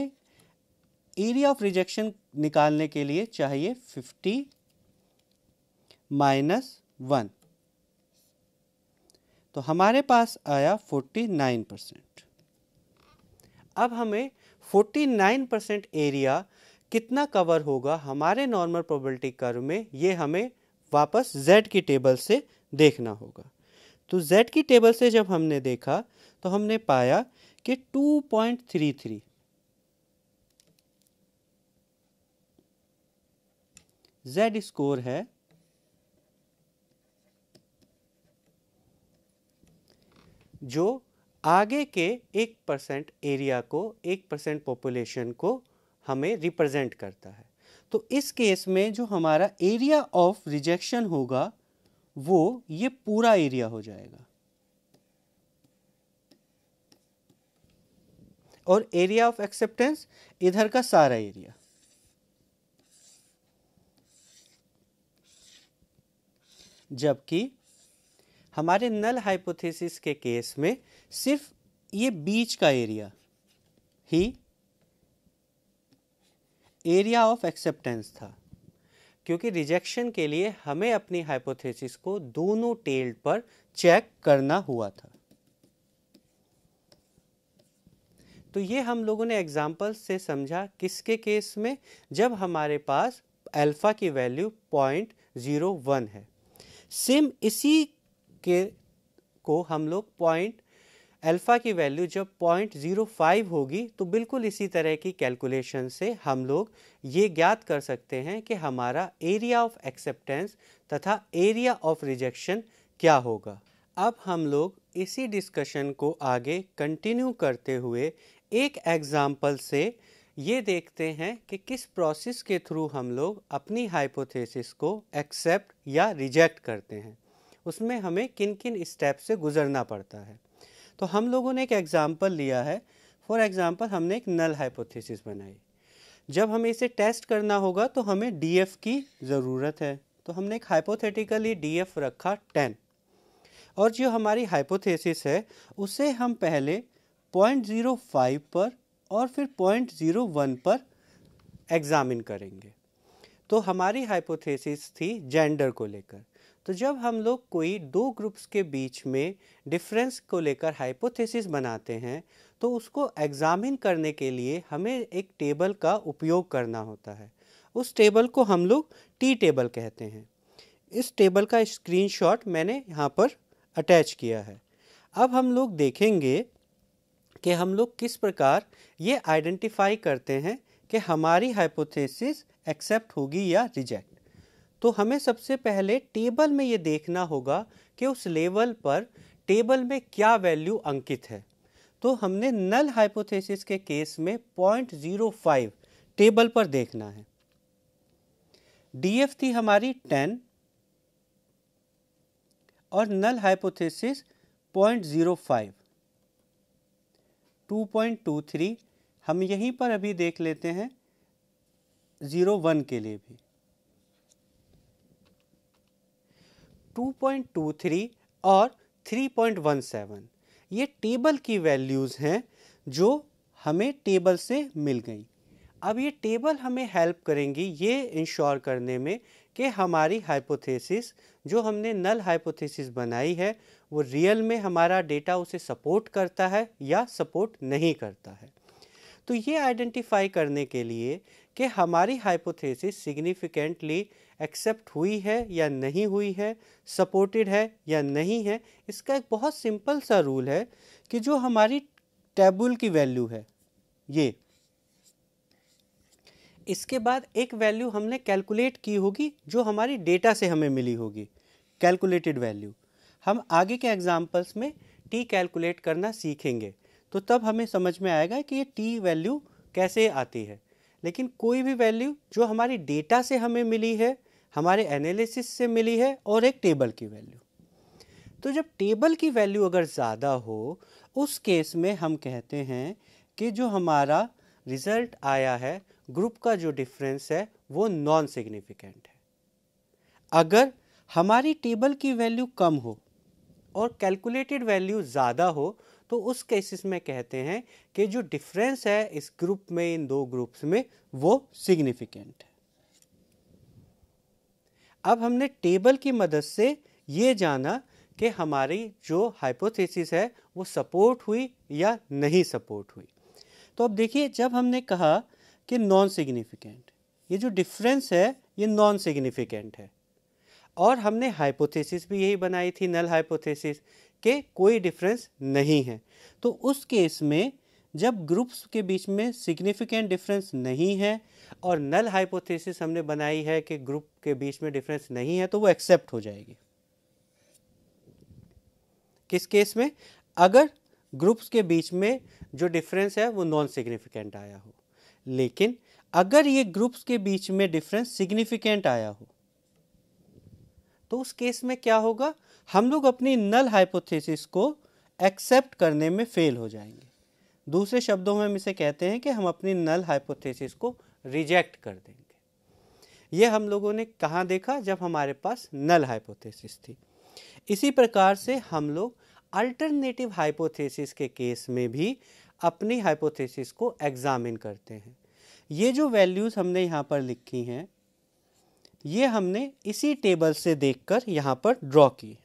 एरिया ऑफ रिजेक्शन निकालने के लिए चाहिए फिफ्टी माइनस वन तो हमारे पास आया फोर्टी नाइन परसेंट अब हमें फोर्टी नाइन परसेंट एरिया कितना कवर होगा हमारे नॉर्मल प्रोबेबिलिटी कर्व में ये हमें वापस z की टेबल से देखना होगा तो z की टेबल से जब हमने देखा तो हमने पाया कि 2.33 z स्कोर है जो आगे के एक परसेंट एरिया को एक परसेंट पॉपुलेशन को हमें रिप्रेजेंट करता है तो इस केस में जो हमारा एरिया ऑफ रिजेक्शन होगा वो ये पूरा एरिया हो जाएगा और एरिया ऑफ एक्सेप्टेंस इधर का सारा एरिया जबकि हमारे नल हाइपोथेसिस के केस में सिर्फ ये बीच का एरिया ही एरिया ऑफ एक्सेप्टेंस था क्योंकि रिजेक्शन के लिए हमें अपनी हाइपोथेसिस को दोनों टेल्ड पर चेक करना हुआ था तो ये हम लोगों ने एग्जाम्पल से समझा किसके केस में जब हमारे पास अल्फ़ा की वैल्यू पॉइंट ज़ीरो वन है सिम इसी के को हम लोग पॉइंट अल्फ़ा की वैल्यू जब पॉइंट ज़ीरो फाइव होगी तो बिल्कुल इसी तरह की कैलकुलेशन से हम लोग ये ज्ञात कर सकते हैं कि हमारा एरिया ऑफ एक्सेप्टेंस तथा एरिया ऑफ रिजेक्शन क्या होगा अब हम लोग इसी डिस्कशन को आगे कंटिन्यू करते हुए एक एग्ज़ाम्पल से ये देखते हैं कि किस प्रोसेस के थ्रू हम लोग अपनी हाइपोथेसिस को एक्सेप्ट या रिजेक्ट करते हैं उसमें हमें किन किन स्टेप से गुज़रना पड़ता है तो हम लोगों ने एक एग्ज़ाम्पल लिया है फॉर एग्ज़ाम्पल हमने एक नल हाइपोथेसिस बनाई जब हमें इसे टेस्ट करना होगा तो हमें डी की ज़रूरत है तो हमने एक हाइपोथेटिकली डी रखा टेन और जो हमारी हाइपोथेसिस है उसे हम पहले पॉइंट ज़ीरो फाइव पर और फिर पॉइंट ज़ीरो वन पर एग्ज़ामिन करेंगे तो हमारी हाइपोथेसिस थी जेंडर को लेकर तो जब हम लोग कोई दो ग्रुप्स के बीच में डिफरेंस को लेकर हाइपोथेसिस बनाते हैं तो उसको एग्ज़ामिन करने के लिए हमें एक टेबल का उपयोग करना होता है उस टेबल को हम लोग टी टेबल कहते हैं इस टेबल का स्क्रीनशॉट मैंने यहाँ पर अटैच किया है अब हम लोग देखेंगे कि हम लोग किस प्रकार ये आइडेंटिफाई करते हैं कि हमारी हाइपोथेसिस एक्सेप्ट होगी या रिजेक्ट तो हमें सबसे पहले टेबल में ये देखना होगा कि उस लेवल पर टेबल में क्या वैल्यू अंकित है तो हमने नल हाइपोथेसिस के केस में 0.05 टेबल पर देखना है डीएफ थी हमारी 10 और नल हाइपोथेसिस 0.05 2.23 हम यहीं पर अभी देख लेते हैं 01 के लिए भी 2.23 और 3.17 ये टेबल की वैल्यूज़ हैं जो हमें टेबल से मिल गई अब ये टेबल हमें हेल्प करेंगी ये इंश्योर करने में कि हमारी हाइपोथेसिस जो हमने नल हाइपोथेसिस बनाई है वो रियल में हमारा डेटा उसे सपोर्ट करता है या सपोर्ट नहीं करता है तो ये आइडेंटिफाई करने के लिए कि हमारी हाइपोथेसिस सिग्निफिकेंटली एक्सेप्ट हुई है या नहीं हुई है सपोर्टेड है या नहीं है इसका एक बहुत सिंपल सा रूल है कि जो हमारी टेबल की वैल्यू है ये इसके बाद एक वैल्यू हमने कैलकुलेट की होगी जो हमारी डेटा से हमें मिली होगी कैलकुलेटेड वैल्यू हम आगे के एग्जाम्पल्स में टी कैलकुलेट करना सीखेंगे तो तब हमें समझ में आएगा कि ये टी वैल्यू कैसे आती है लेकिन कोई भी वैल्यू जो हमारी डेटा से हमें मिली है हमारे एनालिसिस से मिली है और एक टेबल की वैल्यू तो जब टेबल की वैल्यू अगर ज़्यादा हो उस केस में हम कहते हैं कि जो हमारा रिज़ल्ट आया है ग्रुप का जो डिफरेंस है वो नॉन सिग्निफिकेंट है अगर हमारी टेबल की वैल्यू कम हो और कैलकुलेटेड वैल्यू ज़्यादा हो तो उस केसेस में कहते हैं कि जो डिफरेंस है इस ग्रुप में इन दो ग्रुप्स में वो सिग्निफिकेंट है अब हमने टेबल की मदद से ये जाना कि हमारी जो हाइपोथेसिस है वो सपोर्ट हुई या नहीं सपोर्ट हुई तो अब देखिए जब हमने कहा कि नॉन सिग्निफिकेंट ये जो डिफरेंस है ये नॉन सिग्निफिकेंट है और हमने हाइपोथेसिस भी यही बनाई थी नल हाइपोथेसिस के कोई डिफरेंस नहीं है तो उस केस में जब ग्रुप्स के बीच में सिग्निफिकेंट डिफरेंस नहीं है और नल हाइपोथेसिस हमने बनाई है कि ग्रुप के बीच में डिफरेंस नहीं है तो वो एक्सेप्ट हो जाएगी किस केस में अगर ग्रुप्स के बीच में जो डिफरेंस है वो नॉन सिग्निफिकेंट आया हो लेकिन अगर ये ग्रुप्स के बीच में डिफरेंस सिग्निफिकेंट आया हो तो उस केस में क्या होगा हम लोग अपनी नल हाइपोथेसिस को एक्सेप्ट करने में फेल हो जाएंगे दूसरे शब्दों में हम इसे कहते हैं कि हम अपनी नल हाइपोथेसिस को रिजेक्ट कर देंगे यह हम लोगों ने कहाँ देखा जब हमारे पास नल हाइपोथेसिस थी इसी प्रकार से हम लोग अल्टरनेटिव हाइपोथेसिस के केस में भी अपनी हाइपोथेसिस को एग्ज़ामिन करते हैं ये जो वैल्यूज़ हमने यहाँ पर लिखी हैं ये हमने इसी टेबल से देखकर यहाँ पर ड्रॉ की है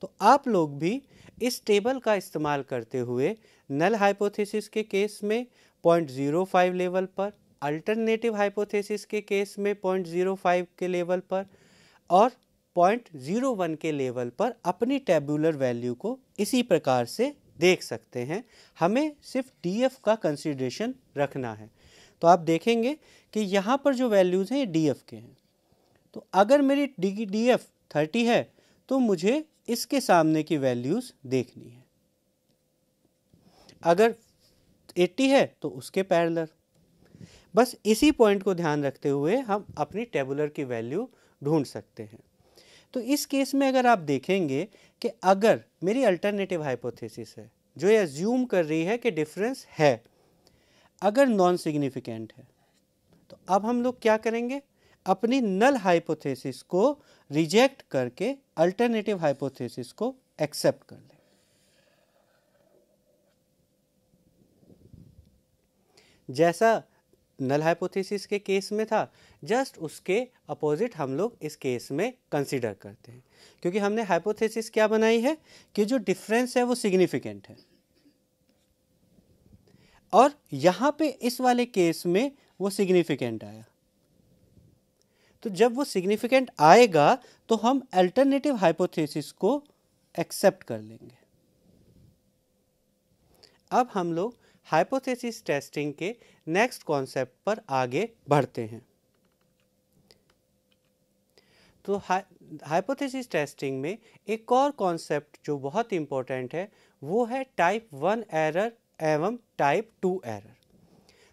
तो आप लोग भी इस टेबल का इस्तेमाल करते हुए नल हाइपोथेसिस के केस में पॉइंट ज़ीरो फाइव लेवल पर अल्टरनेटिव हाइपोथेसिस के केस में पॉइंट ज़ीरो फाइव के लेवल पर और पॉइंट ज़ीरो वन के लेवल पर अपनी टेबुलर वैल्यू को इसी प्रकार से देख सकते हैं हमें सिर्फ डी का कंसिड्रेशन रखना है तो आप देखेंगे कि यहाँ पर जो वैल्यूज़ हैं ये डी के हैं तो अगर मेरी डी डी एफ थर्टी है तो मुझे इसके सामने की वैल्यूज़ देखनी है अगर एट्टी है तो उसके पैरलर बस इसी पॉइंट को ध्यान रखते हुए हम अपनी टेबुलर की वैल्यू ढूंढ सकते हैं तो इस केस में अगर आप देखेंगे कि अगर मेरी अल्टरनेटिव हाइपोथेसिस है जो ये ज्यूम कर रही है कि डिफरेंस है अगर नॉन सिग्निफिकेंट है तो अब हम लोग क्या करेंगे अपनी नल हाइपोथेसिस को रिजेक्ट करके अल्टरनेटिव हाइपोथेसिस को एक्सेप्ट कर लें जैसा नल हाइपोथेसिस के केस में था जस्ट उसके अपोजिट हम लोग इस केस में कंसिडर करते हैं क्योंकि हमने हाइपोथेसिस क्या बनाई है कि जो डिफरेंस है वो सिग्निफिकेंट है और यहाँ पे इस वाले केस में वो सिग्निफिकेंट आया तो जब वो सिग्निफिकेंट आएगा तो हम अल्टरनेटिव हाइपोथेसिस को एक्सेप्ट कर लेंगे अब हम लोग हाइपोथेसिस टेस्टिंग के नेक्स्ट कॉन्सेप्ट पर आगे बढ़ते हैं तो हाइपोथेसिस टेस्टिंग में एक और कॉन्सेप्ट जो बहुत इंपॉर्टेंट है वो है टाइप वन एरर एवं टाइप टू एरर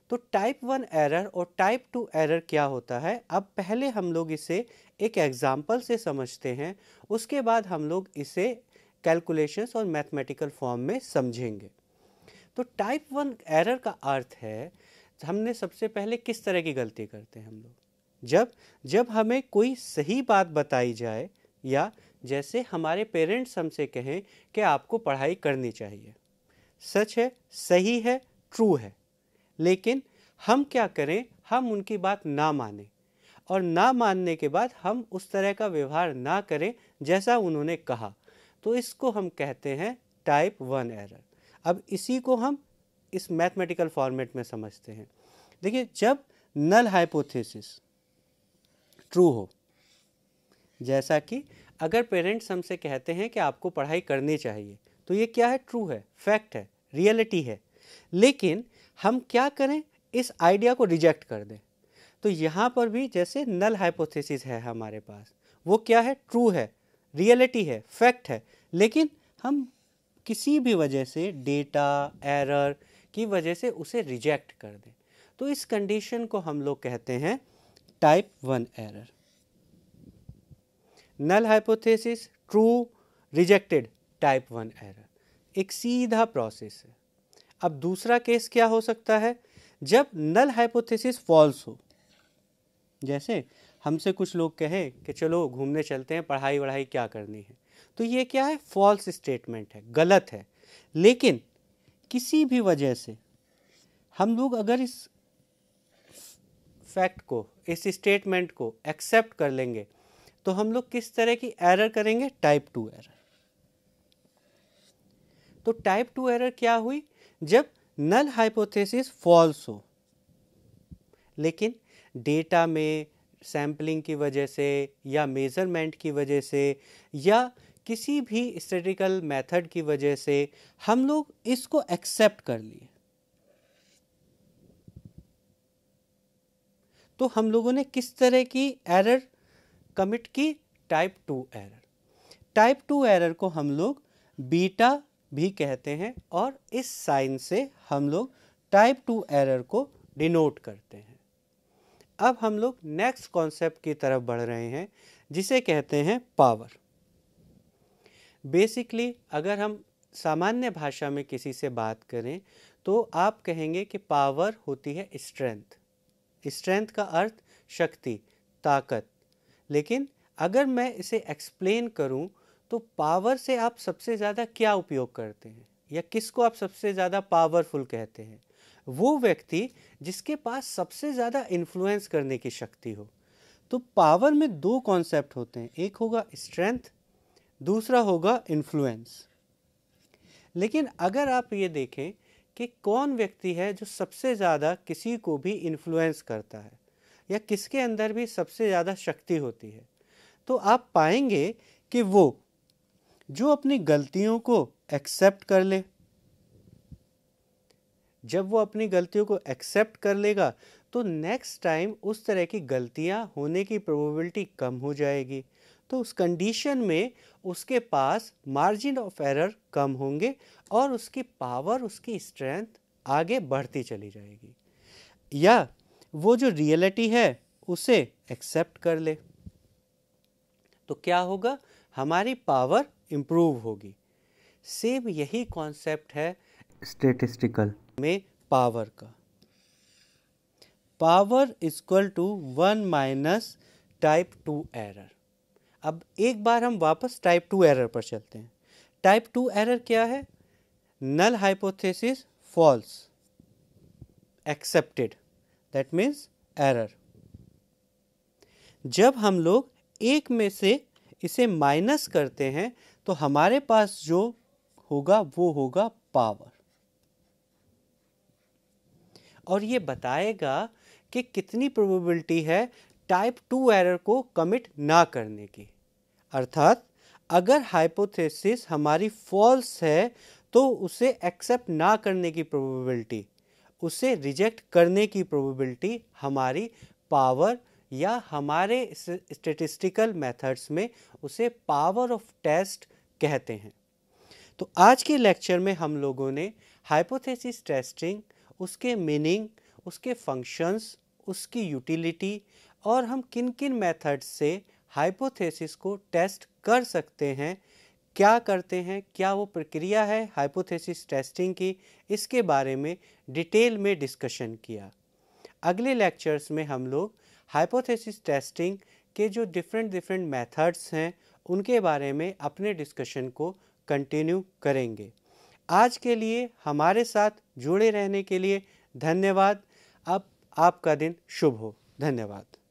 तो टाइप वन एरर और टाइप टू एरर क्या होता है अब पहले हम लोग इसे एक एग्ज़ाम्पल से समझते हैं उसके बाद हम लोग इसे कैलकुलेशंस और मैथमेटिकल फॉर्म में समझेंगे तो टाइप वन एरर का अर्थ है हमने सबसे पहले किस तरह की गलती करते हैं हम लोग जब जब हमें कोई सही बात बताई जाए या जैसे हमारे पेरेंट्स हमसे कहें कि आपको पढ़ाई करनी चाहिए सच है सही है ट्रू है लेकिन हम क्या करें हम उनकी बात ना माने और ना मानने के बाद हम उस तरह का व्यवहार ना करें जैसा उन्होंने कहा तो इसको हम कहते हैं टाइप वन एरर अब इसी को हम इस मैथमेटिकल फॉर्मेट में समझते हैं देखिए जब नल हाइपोथेसिस ट्रू हो जैसा कि अगर पेरेंट्स हमसे कहते हैं कि आपको पढ़ाई करनी चाहिए तो ये क्या है ट्रू है फैक्ट है रियलिटी है लेकिन हम क्या करें इस आइडिया को रिजेक्ट कर दें तो यहाँ पर भी जैसे नल हाइपोथेसिस है हमारे पास वो क्या है ट्रू है रियलिटी है फैक्ट है लेकिन हम किसी भी वजह से डेटा एरर की वजह से उसे रिजेक्ट कर दें तो इस कंडीशन को हम लोग कहते हैं type one error null hypothesis true rejected type one error एक सीधा प्रोसेस है अब दूसरा केस क्या हो सकता है जब नल हाइपोथेसिस फॉल्स हो जैसे हमसे कुछ लोग कहें कि चलो घूमने चलते हैं पढ़ाई वढ़ाई क्या करनी है तो ये क्या है फॉल्स स्टेटमेंट है गलत है लेकिन किसी भी वजह से हम लोग अगर इस फैक्ट को इस स्टेटमेंट को एक्सेप्ट कर लेंगे तो हम लोग किस तरह की एरर करेंगे टाइप टू एरर तो टाइप टू एरर क्या हुई जब नल हाइपोथेसिस फॉल्स हो लेकिन डेटा में सैम्पलिंग की वजह से या मेज़रमेंट की वजह से या किसी भी स्टेटिकल मेथड की वजह से हम लोग इसको एक्सेप्ट कर लिए तो हम लोगों ने किस तरह की एरर कमिट की type two error type two error को हम लोग बीटा भी कहते हैं और इस साइन से हम लोग टाइप टू एरर को डिनोट करते हैं अब हम लोग नेक्स्ट कॉन्सेप्ट की तरफ बढ़ रहे हैं जिसे कहते हैं पावर बेसिकली अगर हम सामान्य भाषा में किसी से बात करें तो आप कहेंगे कि पावर होती है स्ट्रेंथ स्ट्रेंथ का अर्थ शक्ति ताकत लेकिन अगर मैं इसे एक्सप्लेन करूं तो पावर से आप सबसे ज़्यादा क्या उपयोग करते हैं या किसको आप सबसे ज़्यादा पावरफुल कहते हैं वो व्यक्ति जिसके पास सबसे ज़्यादा इन्फ्लुएंस करने की शक्ति हो तो पावर में दो कॉन्सेप्ट होते हैं एक होगा स्ट्रेंथ दूसरा होगा इन्फ्लुएंस लेकिन अगर आप ये देखें कि कौन व्यक्ति है जो सबसे ज़्यादा किसी को भी इन्फ्लुएंस करता है या किसके अंदर भी सबसे ज़्यादा शक्ति होती है तो आप पाएंगे कि वो जो अपनी गलतियों को एक्सेप्ट कर ले जब वो अपनी गलतियों को एक्सेप्ट कर लेगा तो नेक्स्ट टाइम उस तरह की गलतियां होने की प्रोबेबिलिटी कम हो जाएगी तो उस कंडीशन में उसके पास मार्जिन ऑफ एरर कम होंगे और उसकी पावर उसकी स्ट्रेंथ आगे बढ़ती चली जाएगी या वो जो रियलिटी है उसे एक्सेप्ट कर ले तो क्या होगा हमारी पावर इम्प्रूव होगी सेम यही कॉन्सेप्ट है स्टेटिस्टिकल में पावर का power equal to one minus type two error अब एक बार हम वापस टाइप टू एरर पर चलते हैं टाइप टू एरर क्या है null hypothesis false accepted that means error जब हम लोग एक में से इसे माइनस करते हैं तो हमारे पास जो होगा वो होगा पावर और ये बताएगा कि कितनी प्रोबेबिलिटी है टाइप टू एरर को कमिट ना करने की अर्थात अगर हाइपोथेसिस हमारी फॉल्स है तो उसे एक्सेप्ट ना करने की प्रोबेबिलिटी उसे रिजेक्ट करने की प्रोबेबिलिटी हमारी पावर या हमारे स्टेटिस्टिकल मेथड्स में उसे पावर ऑफ टेस्ट कहते हैं तो आज के लेक्चर में हम लोगों ने हाइपोथेसिस टेस्टिंग उसके मीनिंग उसके फंक्शंस उसकी यूटिलिटी और हम किन किन मेथड्स से हाइपोथेसिस को टेस्ट कर सकते हैं क्या करते हैं क्या वो प्रक्रिया है हाइपोथेसिस टेस्टिंग की इसके बारे में डिटेल में डिस्कशन किया अगले लेक्चर्स में हम लोग हाइपोथेसिस टेस्टिंग के जो डिफरेंट डिफरेंट मेथड्स हैं उनके बारे में अपने डिस्कशन को कंटिन्यू करेंगे आज के लिए हमारे साथ जुड़े रहने के लिए धन्यवाद अब आपका दिन शुभ हो धन्यवाद